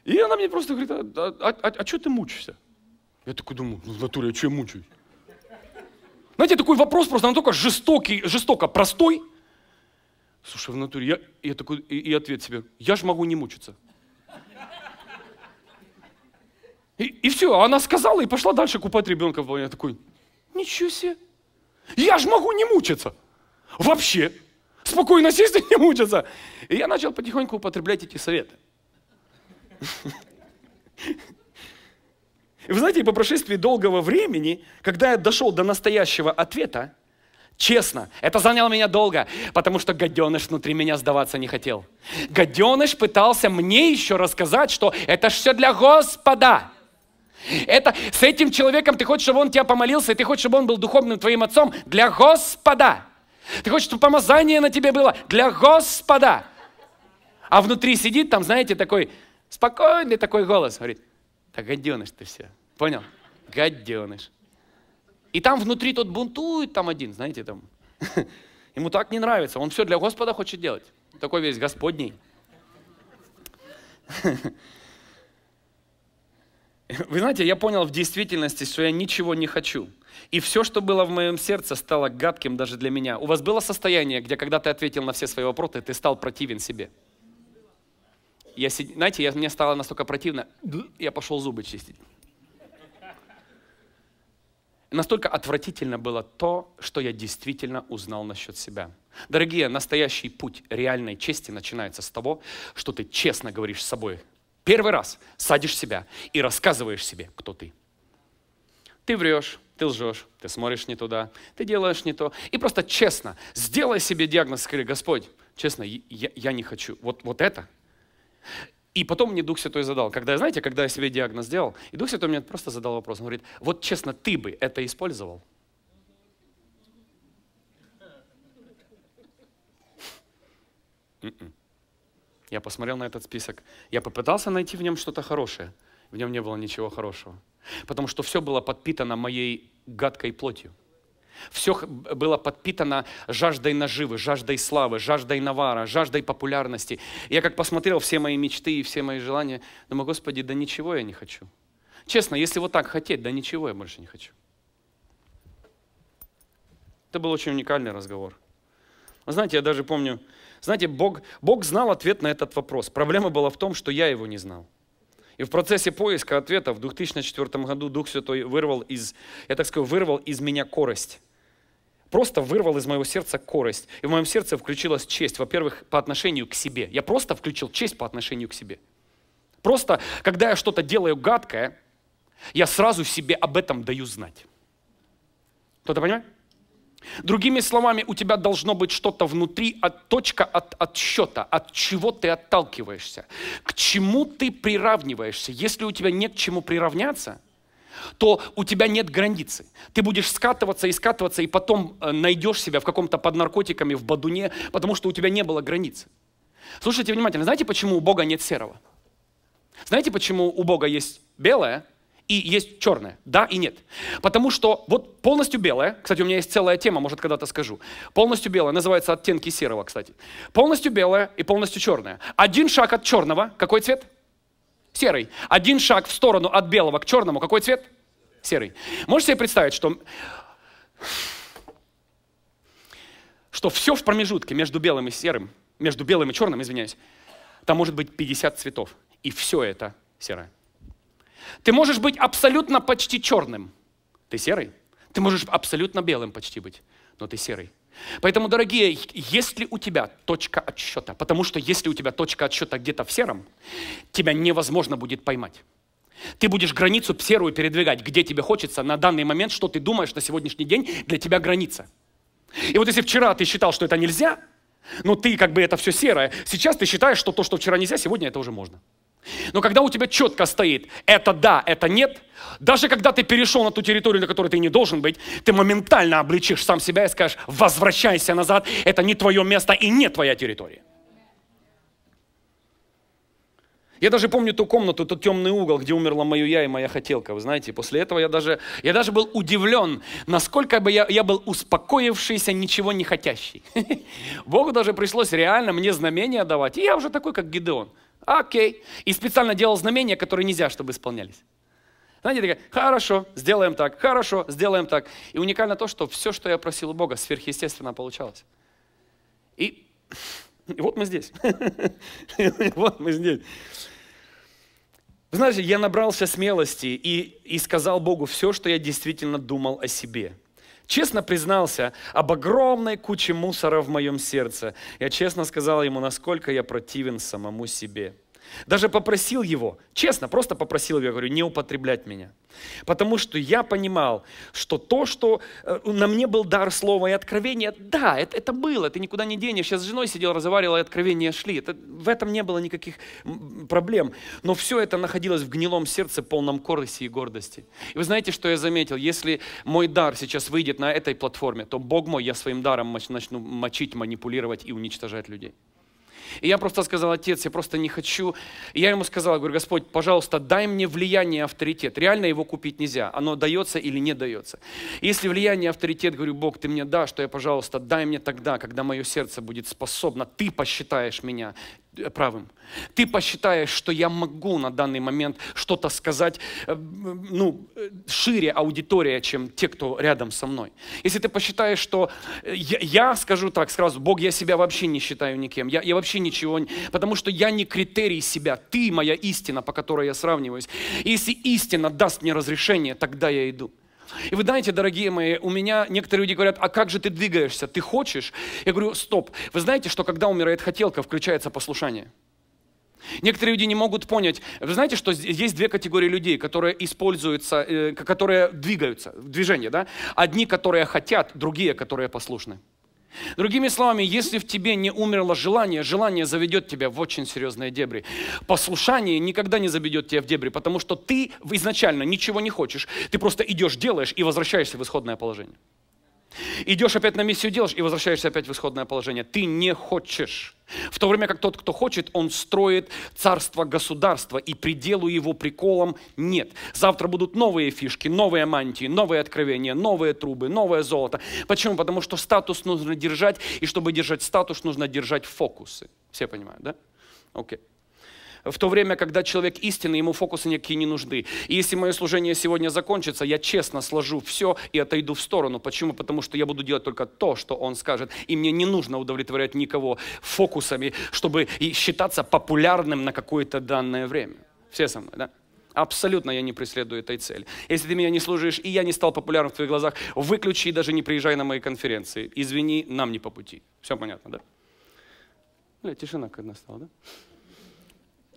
Speaker 1: И она мне просто говорит, а, а, а, а что ты мучишься? Я такой думаю, ну, в натуре, а что я мучаюсь? Знаете, такой вопрос просто настолько жестокий, жестоко простой. Слушай, в натуре, я, я такой, и, и ответ себе, я же могу не мучиться. И, и все, она сказала и пошла дальше купать ребенка в Я такой, ничего себе, я же могу не мучиться. Вообще, спокойно сесть и не мучиться. И я начал потихоньку употреблять эти советы. И вы знаете, по прошествии долгого времени, когда я дошел до настоящего ответа, Честно, это заняло меня долго, потому что гаденыш внутри меня сдаваться не хотел. Гаденыш пытался мне еще рассказать, что это все для Господа. Это с этим человеком ты хочешь, чтобы он тебя помолился, и ты хочешь, чтобы он был духовным твоим отцом для Господа. Ты хочешь, чтобы помазание на тебе было для Господа. А внутри сидит там, знаете, такой спокойный такой голос, говорит, так гаденыш ты все. Понял? Гаденыш. И там внутри тот бунтует, там один, знаете, там. Ему так не нравится. Он все для Господа хочет делать. Такой весь Господний. Вы знаете, я понял в действительности, что я ничего не хочу. И все, что было в моем сердце, стало гадким даже для меня. У вас было состояние, где когда ты ответил на все свои вопросы, ты стал противен себе. Я сид... Знаете, я, мне стало настолько противно, я пошел зубы чистить. Настолько отвратительно было то, что я действительно узнал насчет себя. Дорогие, настоящий путь реальной чести начинается с того, что ты честно говоришь с собой. Первый раз садишь себя и рассказываешь себе, кто ты. Ты врешь, ты лжешь, ты смотришь не туда, ты делаешь не то. И просто честно, сделай себе диагноз, скажи, Господь, честно, я, я не хочу. Вот, вот это и потом мне Дух Святой задал, когда, знаете, когда я себе диагноз сделал, и Дух Святой мне просто задал вопрос, он говорит, вот честно, ты бы это использовал? М-м. Я посмотрел на этот список. Я попытался найти в нем что-то хорошее. В нем не было ничего хорошего. Потому что все было подпитано моей гадкой плотью. Все было подпитано жаждой наживы, жаждой славы, жаждой навара, жаждой популярности. Я как посмотрел все мои мечты и все мои желания, думаю, Господи, да ничего я не хочу. Честно, если вот так хотеть, да ничего я больше не хочу. Это был очень уникальный разговор. Знаете, я даже помню, знаете, Бог, Бог знал ответ на этот вопрос. Проблема была в том, что я его не знал. И в процессе поиска ответа в 2004 году Дух Святой вырвал из, я так скажу, вырвал из меня корость просто вырвал из моего сердца корость. И в моем сердце включилась честь, во-первых, по отношению к себе. Я просто включил честь по отношению к себе. Просто, когда я что-то делаю гадкое, я сразу себе об этом даю знать. Кто-то понимает? Другими словами, у тебя должно быть что-то внутри, от, точка от отсчета, от чего ты отталкиваешься, к чему ты приравниваешься. Если у тебя нет к чему приравняться – то у тебя нет границы. Ты будешь скатываться и скатываться, и потом э, найдешь себя в каком-то под наркотиками, в бадуне, потому что у тебя не было границы. Слушайте внимательно, знаете, почему у Бога нет серого? Знаете, почему у Бога есть белое и есть черное? Да и нет. Потому что вот полностью белое, кстати, у меня есть целая тема, может, когда-то скажу. Полностью белое, называется оттенки серого, кстати. Полностью белое и полностью черное. Один шаг от черного, какой цвет? Серый. Один шаг в сторону от белого к черному. Какой цвет? Серый. Можете себе представить, что, что все в промежутке между белым и серым, между белым и черным, извиняюсь, там может быть 50 цветов. И все это серое. Ты можешь быть абсолютно почти черным. Ты серый. Ты можешь абсолютно белым почти быть, но ты серый. Поэтому, дорогие, есть ли у тебя точка отсчета? Потому что если у тебя точка отсчета где-то в сером, тебя невозможно будет поймать. Ты будешь границу серую передвигать, где тебе хочется на данный момент, что ты думаешь на сегодняшний день, для тебя граница. И вот если вчера ты считал, что это нельзя, но ты как бы это все серое, сейчас ты считаешь, что то, что вчера нельзя, сегодня это уже можно. Но когда у тебя четко стоит «это да, это нет», даже когда ты перешел на ту территорию, на которой ты не должен быть, ты моментально обличишь сам себя и скажешь «возвращайся назад, это не твое место и не твоя территория». Я даже помню ту комнату, тот темный угол, где умерла мое я и моя хотелка. Вы знаете, после этого я даже, я даже был удивлен, насколько бы я, я был успокоившийся, ничего не хотящий. Богу даже пришлось реально мне знамения давать. И я уже такой, как Гидеон. Окей. И специально делал знамения, которые нельзя, чтобы исполнялись. Знаете, такая, хорошо, сделаем так, хорошо, сделаем так. И уникально то, что все, что я просил у Бога, сверхъестественно получалось. И, и вот мы здесь. Вот мы здесь. Вы знаете, я набрался смелости и, и сказал Богу все, что я действительно думал о себе честно признался об огромной куче мусора в моем сердце. Я честно сказал ему, насколько я противен самому себе. Даже попросил его, честно, просто попросил его, я говорю, не употреблять меня. Потому что я понимал, что то, что э, на мне был дар слова и откровения, да, это, это было, ты никуда не денешь. Я с женой сидел, разговаривал, и откровения шли. Это, в этом не было никаких проблем. Но все это находилось в гнилом сердце, полном корости и гордости. И вы знаете, что я заметил? Если мой дар сейчас выйдет на этой платформе, то, Бог мой, я своим даром начну мочить, манипулировать и уничтожать людей. И я просто сказал, отец, я просто не хочу. И я ему сказал, говорю, Господь, пожалуйста, дай мне влияние и авторитет. Реально его купить нельзя. Оно дается или не дается. Если влияние и авторитет, говорю, Бог, ты мне дашь, то я, пожалуйста, дай мне тогда, когда мое сердце будет способно, ты посчитаешь меня Э, правым. Ты посчитаешь, что я могу на данный момент что-то сказать э, ну, э, шире аудитория, чем те, кто рядом со мной. Если ты посчитаешь, что я, я скажу так сразу, Бог, я себя вообще не считаю никем, я, я вообще ничего, потому что я не критерий себя, ты моя истина, по которой я сравниваюсь. И если истина даст мне разрешение, тогда я иду. И вы знаете, дорогие мои, у меня некоторые люди говорят, а как же ты двигаешься, ты хочешь? Я говорю, стоп, вы знаете, что когда умирает хотелка, включается послушание. Некоторые люди не могут понять. Вы знаете, что есть две категории людей, которые используются, э, которые двигаются, движение, да? Одни, которые хотят, другие, которые послушны. Другими словами, если в тебе не умерло желание, желание заведет тебя в очень серьезные дебри. Послушание никогда не заведет тебя в дебри, потому что ты изначально ничего не хочешь. Ты просто идешь, делаешь и возвращаешься в исходное положение. Идешь опять на миссию, делаешь и возвращаешься опять в исходное положение. Ты не хочешь. В то время как тот, кто хочет, он строит царство государства, и пределу его приколом нет. Завтра будут новые фишки, новые мантии, новые откровения, новые трубы, новое золото. Почему? Потому что статус нужно держать, и чтобы держать статус, нужно держать фокусы. Все понимают, да? Окей. Okay в то время, когда человек истинный, ему фокусы никакие не нужны. И если мое служение сегодня закончится, я честно сложу все и отойду в сторону. Почему? Потому что я буду делать только то, что он скажет. И мне не нужно удовлетворять никого фокусами, чтобы считаться популярным на какое-то данное время. Все со мной, да? Абсолютно я не преследую этой цели. Если ты меня не служишь, и я не стал популярным в твоих глазах, выключи и даже не приезжай на мои конференции. Извини, нам не по пути. Все понятно, да? Бля, тишина как настала, да?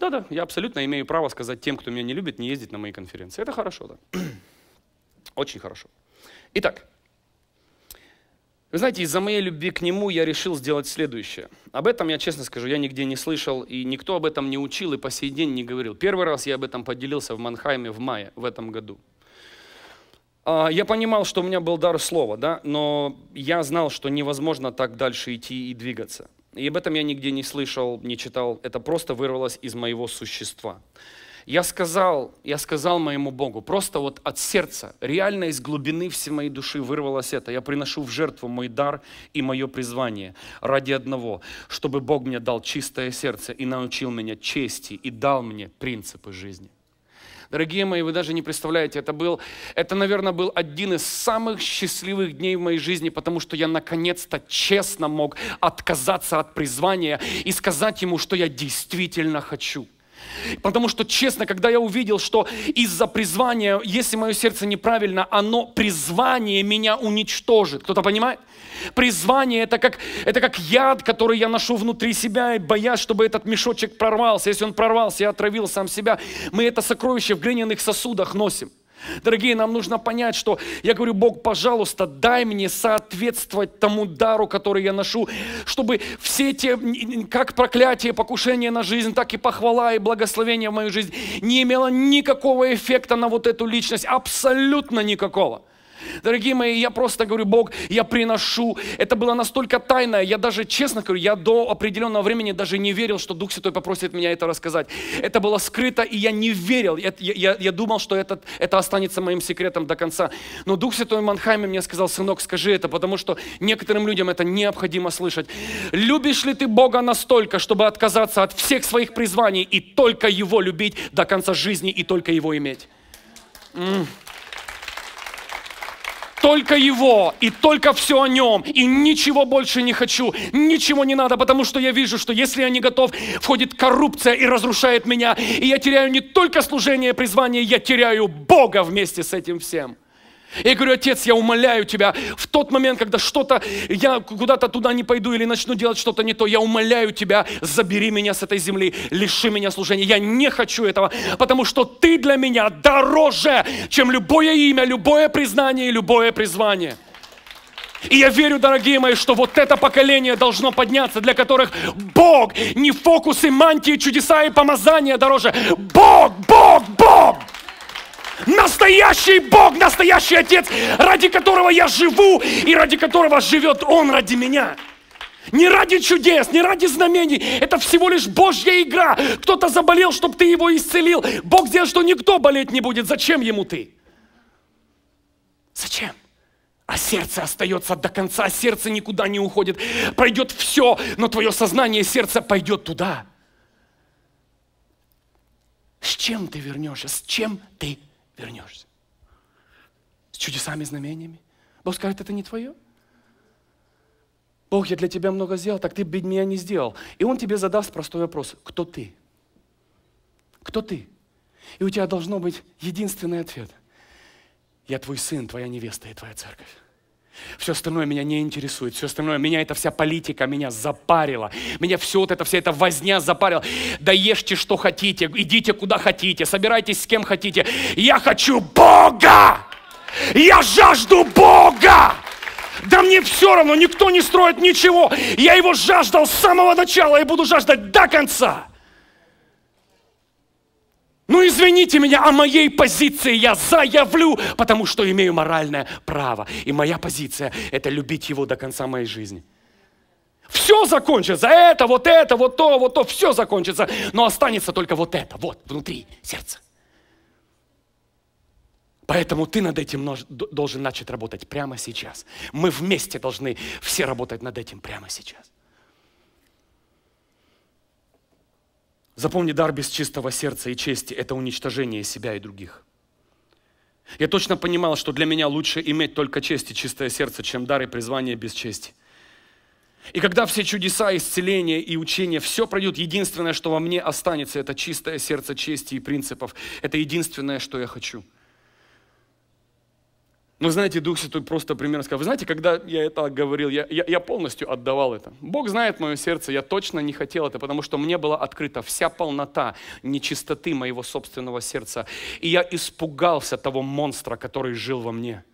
Speaker 1: Да-да, я абсолютно имею право сказать тем, кто меня не любит, не ездить на мои конференции. Это хорошо, да. Очень хорошо. Итак, вы знаете, из-за моей любви к нему я решил сделать следующее. Об этом, я честно скажу, я нигде не слышал, и никто об этом не учил, и по сей день не говорил. Первый раз я об этом поделился в Манхайме в мае в этом году. А, я понимал, что у меня был дар слова, да, но я знал, что невозможно так дальше идти и двигаться. И об этом я нигде не слышал, не читал. Это просто вырвалось из моего существа. Я сказал, я сказал моему Богу, просто вот от сердца, реально из глубины всей моей души вырвалось это. Я приношу в жертву мой дар и мое призвание ради одного, чтобы Бог мне дал чистое сердце и научил меня чести и дал мне принципы жизни. Дорогие мои, вы даже не представляете, это был, это, наверное, был один из самых счастливых дней в моей жизни, потому что я наконец-то честно мог отказаться от призвания и сказать ему, что я действительно хочу. Потому что, честно, когда я увидел, что из-за призвания, если мое сердце неправильно, оно, призвание меня уничтожит. Кто-то понимает? Призвание это как, это как яд, который я ношу внутри себя, и боясь, чтобы этот мешочек прорвался. Если он прорвался, я отравил сам себя. Мы это сокровище в глиняных сосудах носим. Дорогие, нам нужно понять, что я говорю, Бог, пожалуйста, дай мне соответствовать тому дару, который я ношу, чтобы все те, как проклятие, покушение на жизнь, так и похвала и благословение в мою жизнь не имело никакого эффекта на вот эту личность, абсолютно никакого. Дорогие мои, я просто говорю, Бог, я приношу. Это было настолько тайное, я даже, честно говорю, я до определенного времени даже не верил, что Дух Святой попросит меня это рассказать. Это было скрыто, и я не верил. Я, я, я думал, что это, это останется моим секретом до конца. Но Дух Святой Манхайме мне сказал, сынок, скажи это, потому что некоторым людям это необходимо слышать. Любишь ли ты Бога настолько, чтобы отказаться от всех своих призваний и только Его любить до конца жизни и только Его иметь? Mm только Его и только все о Нем, и ничего больше не хочу, ничего не надо, потому что я вижу, что если я не готов, входит коррупция и разрушает меня, и я теряю не только служение и призвание, я теряю Бога вместе с этим всем. Я говорю, отец, я умоляю тебя, в тот момент, когда что-то, я куда-то туда не пойду или начну делать что-то не то, я умоляю тебя, забери меня с этой земли, лиши меня служения. Я не хочу этого, потому что ты для меня дороже, чем любое имя, любое признание и любое призвание. И я верю, дорогие мои, что вот это поколение должно подняться, для которых Бог, не фокусы, мантии, чудеса и помазания дороже. Бог, Бог, Бог! настоящий Бог, настоящий Отец, ради которого я живу и ради которого живет Он ради меня. Не ради чудес, не ради знамений. Это всего лишь Божья игра. Кто-то заболел, чтобы ты его исцелил. Бог сделал, что никто болеть не будет. Зачем ему ты? Зачем? А сердце остается до конца, а сердце никуда не уходит. Пройдет все, но твое сознание и сердце пойдет туда. С чем ты вернешься? С чем ты вернешься. С чудесами, знамениями. Бог скажет, это не твое. Бог, я для тебя много сделал, так ты бы меня не сделал. И он тебе задаст простой вопрос. Кто ты? Кто ты? И у тебя должно быть единственный ответ. Я твой сын, твоя невеста и твоя церковь. Все остальное меня не интересует. Все остальное, меня эта вся политика меня запарила. Меня все вот это, вся эта возня запарила. Да ешьте, что хотите, идите куда хотите, собирайтесь с кем хотите. Я хочу Бога! Я жажду Бога! Да мне все равно, никто не строит ничего. Я его жаждал с самого начала и буду жаждать до конца. Ну извините меня, о моей позиции я заявлю, потому что имею моральное право. И моя позиция – это любить его до конца моей жизни. Все закончится, это, вот это, вот то, вот то, все закончится, но останется только вот это, вот, внутри сердца. Поэтому ты над этим должен начать работать прямо сейчас. Мы вместе должны все работать над этим прямо сейчас. Запомни, дар без чистого сердца и чести – это уничтожение себя и других. Я точно понимал, что для меня лучше иметь только честь и чистое сердце, чем дар и призвание без чести. И когда все чудеса, исцеления и учения, все пройдет, единственное, что во мне останется, это чистое сердце чести и принципов. Это единственное, что я хочу – ну, вы знаете, Дух Святой просто примерно сказал, вы знаете, когда я это говорил, я, я, я полностью отдавал это. Бог знает мое сердце, я точно не хотел это, потому что мне была открыта вся полнота нечистоты моего собственного сердца. И я испугался того монстра, который жил во мне.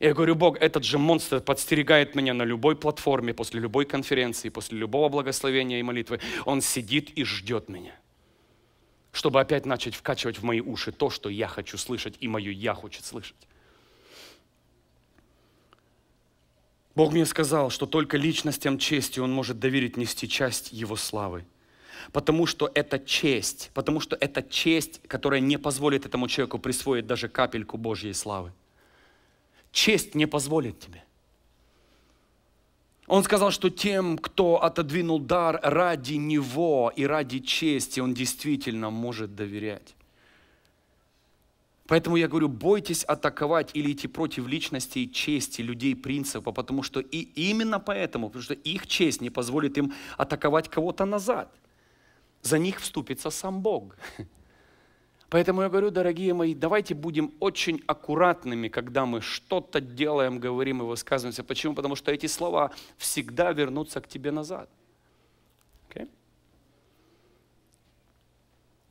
Speaker 1: Я говорю, Бог, этот же монстр подстерегает меня на любой платформе, после любой конференции, после любого благословения и молитвы. Он сидит и ждет меня, чтобы опять начать вкачивать в мои уши то, что я хочу слышать и мое «я» хочет слышать. Бог мне сказал, что только личностям чести Он может доверить нести часть Его славы. Потому что это честь, потому что это честь, которая не позволит этому человеку присвоить даже капельку Божьей славы. Честь не позволит тебе. Он сказал, что тем, кто отодвинул дар ради него и ради чести, он действительно может доверять. Поэтому я говорю, бойтесь атаковать или идти против личностей, чести, людей, принципа, потому что и именно поэтому, потому что их честь не позволит им атаковать кого-то назад. За них вступится сам Бог. Поэтому я говорю, дорогие мои, давайте будем очень аккуратными, когда мы что-то делаем, говорим и высказываемся. Почему? Потому что эти слова всегда вернутся к тебе назад.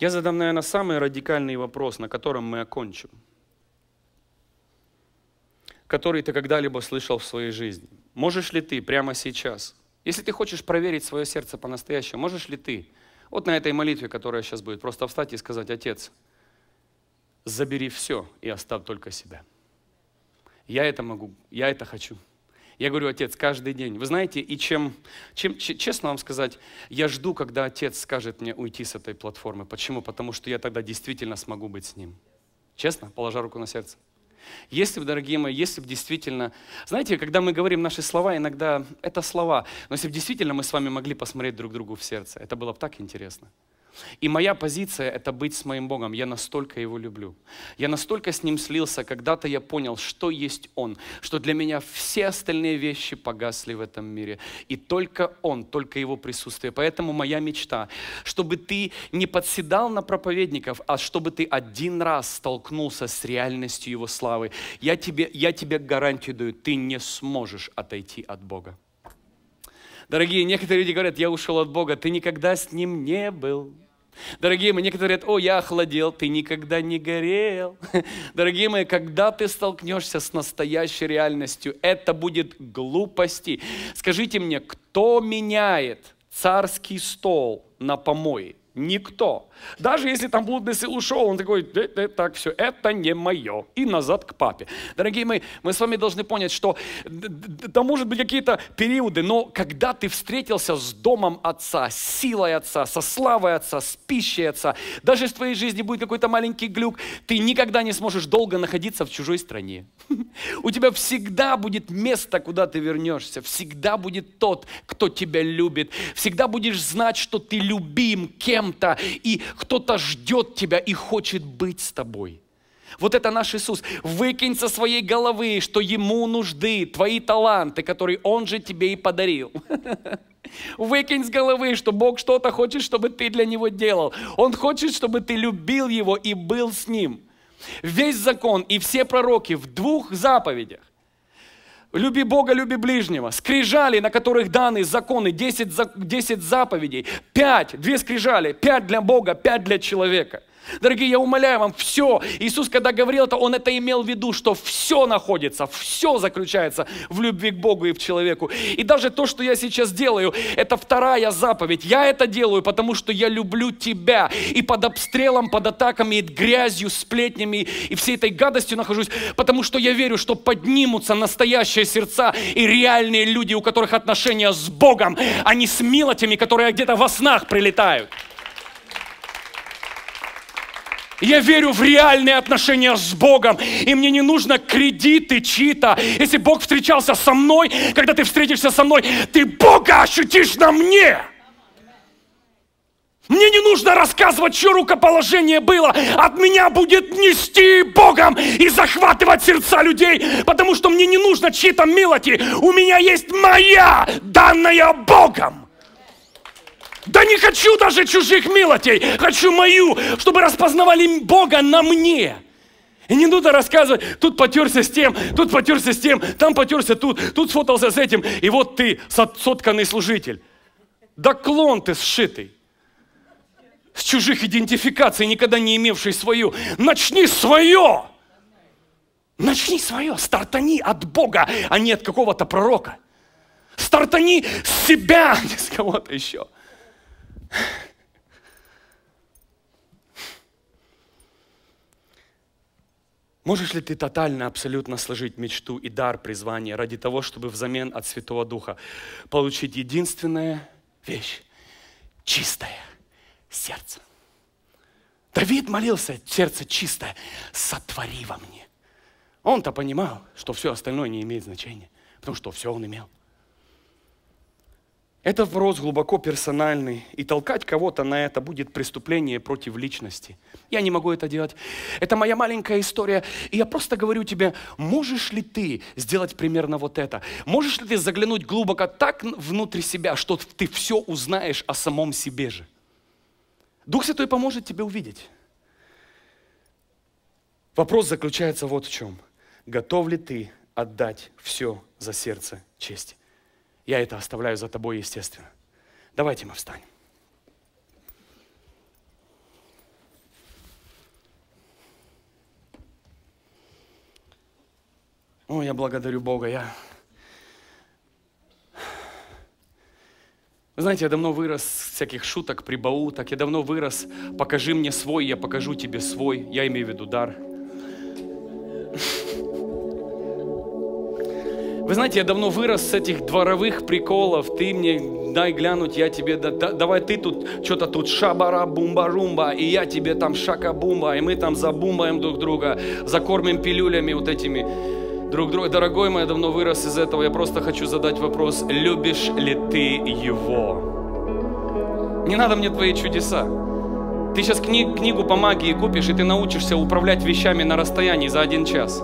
Speaker 1: Я задам, наверное, самый радикальный вопрос, на котором мы окончим, который ты когда-либо слышал в своей жизни. Можешь ли ты прямо сейчас, если ты хочешь проверить свое сердце по-настоящему, можешь ли ты вот на этой молитве, которая сейчас будет, просто встать и сказать, Отец, забери все и оставь только себя. Я это могу, я это хочу. Я говорю, отец, каждый день. Вы знаете, и чем, чем честно вам сказать, я жду, когда отец скажет мне уйти с этой платформы. Почему? Потому что я тогда действительно смогу быть с ним. Честно, положа руку на сердце. Если бы, дорогие мои, если бы действительно... Знаете, когда мы говорим наши слова, иногда это слова. Но если бы действительно мы с вами могли посмотреть друг другу в сердце, это было бы так интересно. И моя позиция – это быть с моим Богом. Я настолько Его люблю. Я настолько с Ним слился. Когда-то я понял, что есть Он. Что для меня все остальные вещи погасли в этом мире. И только Он, только Его присутствие. Поэтому моя мечта, чтобы ты не подседал на проповедников, а чтобы ты один раз столкнулся с реальностью Его славы. Я тебе, я тебе гарантию даю, ты не сможешь отойти от Бога. Дорогие, некоторые люди говорят, я ушел от Бога, ты никогда с Ним не был. Дорогие мои, некоторые говорят, о, я охладел, ты никогда не горел. Дорогие мои, когда ты столкнешься с настоящей реальностью, это будет глупости. Скажите мне, кто меняет царский стол на помои? Никто. Даже если там блудный ушел, он такой, э, э, так, все, это не мое. И назад к папе. Дорогие мои, мы с вами должны понять, что там может быть какие-то периоды, но когда ты встретился с домом отца, с силой отца, со славой отца, с пищей отца, даже если в твоей жизни будет какой-то маленький глюк, ты никогда не сможешь долго находиться в чужой стране. У тебя всегда будет место, куда ты вернешься. Всегда будет тот, кто тебя любит. Всегда будешь знать, что ты любим, кем кем-то, и кто-то ждет тебя и хочет быть с тобой. Вот это наш Иисус. Выкинь со своей головы, что Ему нужды твои таланты, которые Он же тебе и подарил. Выкинь с головы, что Бог что-то хочет, чтобы ты для Него делал. Он хочет, чтобы ты любил Его и был с Ним. Весь закон и все пророки в двух заповедях. Люби Бога, люби ближнего. Скрижали, на которых даны законы, 10, 10 заповедей. 5, две скрижали, 5 для Бога, 5 для человека – Дорогие, я умоляю вам, все. Иисус, когда говорил это, Он это имел в виду, что все находится, все заключается в любви к Богу и в человеку. И даже то, что я сейчас делаю, это вторая заповедь. Я это делаю, потому что я люблю тебя. И под обстрелом, под атаками, и грязью, сплетнями, и всей этой гадостью нахожусь, потому что я верю, что поднимутся настоящие сердца и реальные люди, у которых отношения с Богом, а не с милотями, которые где-то во снах прилетают. Я верю в реальные отношения с Богом. И мне не нужно кредиты чьи-то. Если Бог встречался со мной, когда ты встретишься со мной, ты Бога ощутишь на мне. Мне не нужно рассказывать, что рукоположение было. От меня будет нести Богом и захватывать сердца людей, потому что мне не нужно чьи-то милоти. У меня есть моя, данная Богом. Да не хочу даже чужих милотей, хочу мою, чтобы распознавали Бога на мне. И не надо рассказывать, тут потерся с тем, тут потерся с тем, там потерся тут, тут сфотался с этим, и вот ты сотканный служитель. Да клон ты сшитый с чужих идентификаций, никогда не имевший свою. Начни свое! Начни свое, стартани от Бога, а не от какого-то пророка. Стартани с себя, не с кого-то еще. Можешь ли ты тотально, абсолютно сложить мечту и дар призвания ради того, чтобы взамен от Святого Духа получить единственная вещь – чистое сердце? Давид молился, сердце чистое, сотвори во мне. Он-то понимал, что все остальное не имеет значения, потому что все он имел – это вопрос глубоко персональный, и толкать кого-то на это будет преступление против личности. Я не могу это делать. Это моя маленькая история, и я просто говорю тебе, можешь ли ты сделать примерно вот это? Можешь ли ты заглянуть глубоко так внутрь себя, что ты все узнаешь о самом себе же? Дух Святой поможет тебе увидеть. Вопрос заключается вот в чем. Готов ли ты отдать все за сердце честь? Я это оставляю за тобой, естественно. Давайте мы встанем. О, я благодарю Бога, я... Вы знаете, я давно вырос всяких шуток, прибауток, я давно вырос, покажи мне свой, я покажу тебе свой, я имею в виду дар – Вы знаете, я давно вырос с этих дворовых приколов. Ты мне дай глянуть, я тебе... Да, да, давай ты тут что-то тут шабара-бумба-румба, и я тебе там шака-бумба, и мы там забумбаем друг друга, закормим пилюлями вот этими друг друга. Дорогой мой, я давно вырос из этого. Я просто хочу задать вопрос, любишь ли ты его? Не надо мне твои чудеса. Ты сейчас кни книгу по магии купишь, и ты научишься управлять вещами на расстоянии за один час.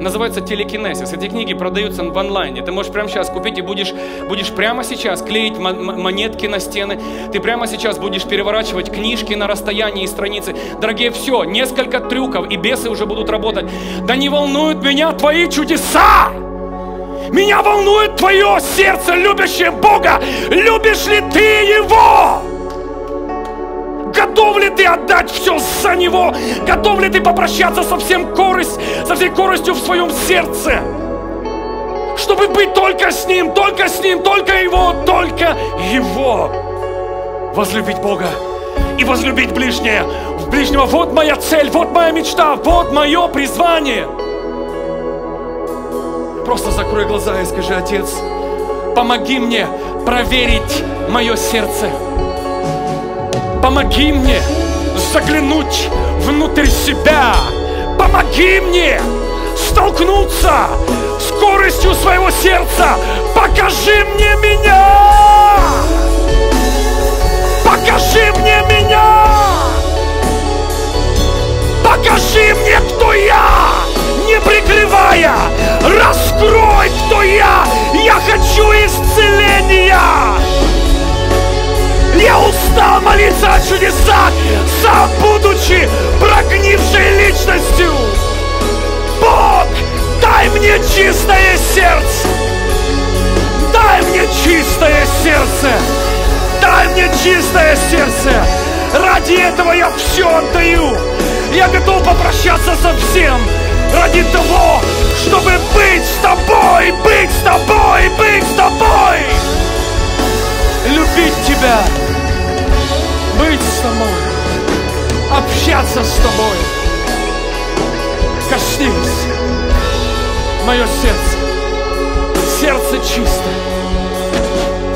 Speaker 1: Называется «Телекинезис». Эти книги продаются в онлайне. Ты можешь прямо сейчас купить и будешь, будешь прямо сейчас клеить монетки на стены. Ты прямо сейчас будешь переворачивать книжки на расстоянии и страницы. Дорогие, все, несколько трюков, и бесы уже будут работать. Да не волнуют меня твои чудеса! Меня волнует твое сердце, любящее Бога! Любишь ли ты Его? готов ли ты отдать все за Него? Готов ли ты попрощаться со, всем корость, со всей коростью в своем сердце? Чтобы быть только с Ним, только с Ним, только Его, только Его. Возлюбить Бога и возлюбить ближнее. В ближнего вот моя цель, вот моя мечта, вот мое призвание. Просто закрой глаза и скажи, Отец, помоги мне проверить мое сердце. Помоги мне заглянуть внутрь себя. Помоги мне столкнуться с скоростью своего сердца. Покажи мне меня! Покажи мне меня! Покажи мне, кто я! Не прикрывая, раскрой, кто я! Я хочу исцеления! Я устал молиться о чудесах, сам будучи прогнившей личностью. Бог, дай мне чистое сердце. Дай мне чистое сердце. Дай мне чистое сердце. Ради этого я все отдаю. Я готов попрощаться со всем. Ради того, чтобы быть с тобой, быть с тобой, быть с тобой. Любить тебя тобой, общаться с тобой. Коснись мое сердце, сердце чистое,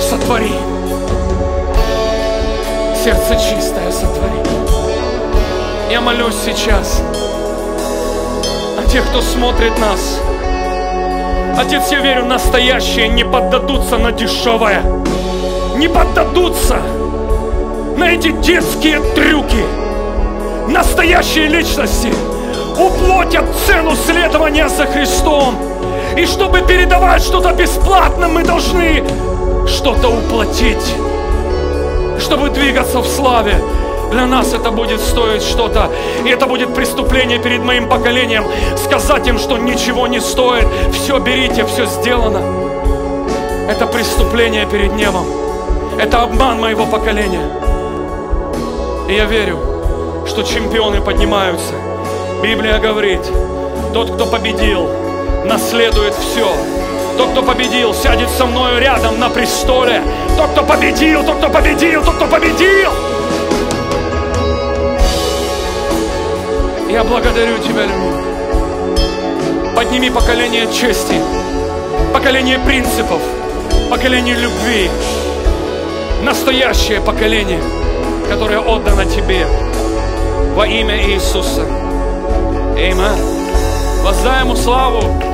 Speaker 1: сотвори. Сердце чистое сотвори. Я молюсь сейчас о тех, кто смотрит нас. Отец, я верю, настоящие не поддадутся на дешевое. Не поддадутся! на эти детские трюки. Настоящие личности уплотят цену следования за Христом. И чтобы передавать что-то бесплатно, мы должны что-то уплатить, чтобы двигаться в славе. Для нас это будет стоить что-то. И это будет преступление перед моим поколением. Сказать им, что ничего не стоит. Все берите, все сделано. Это преступление перед небом. Это обман моего поколения. И я верю, что чемпионы поднимаются. Библия говорит, тот, кто победил, наследует все. Тот, кто победил, сядет со мною рядом на престоле. Тот, кто победил, тот, кто победил, тот, кто победил. Я благодарю Тебя, Льву. Подними поколение чести, поколение принципов, поколение любви, настоящее поколение – которое отдано тебе во имя Иисуса. Аминь. Воздаем ему славу.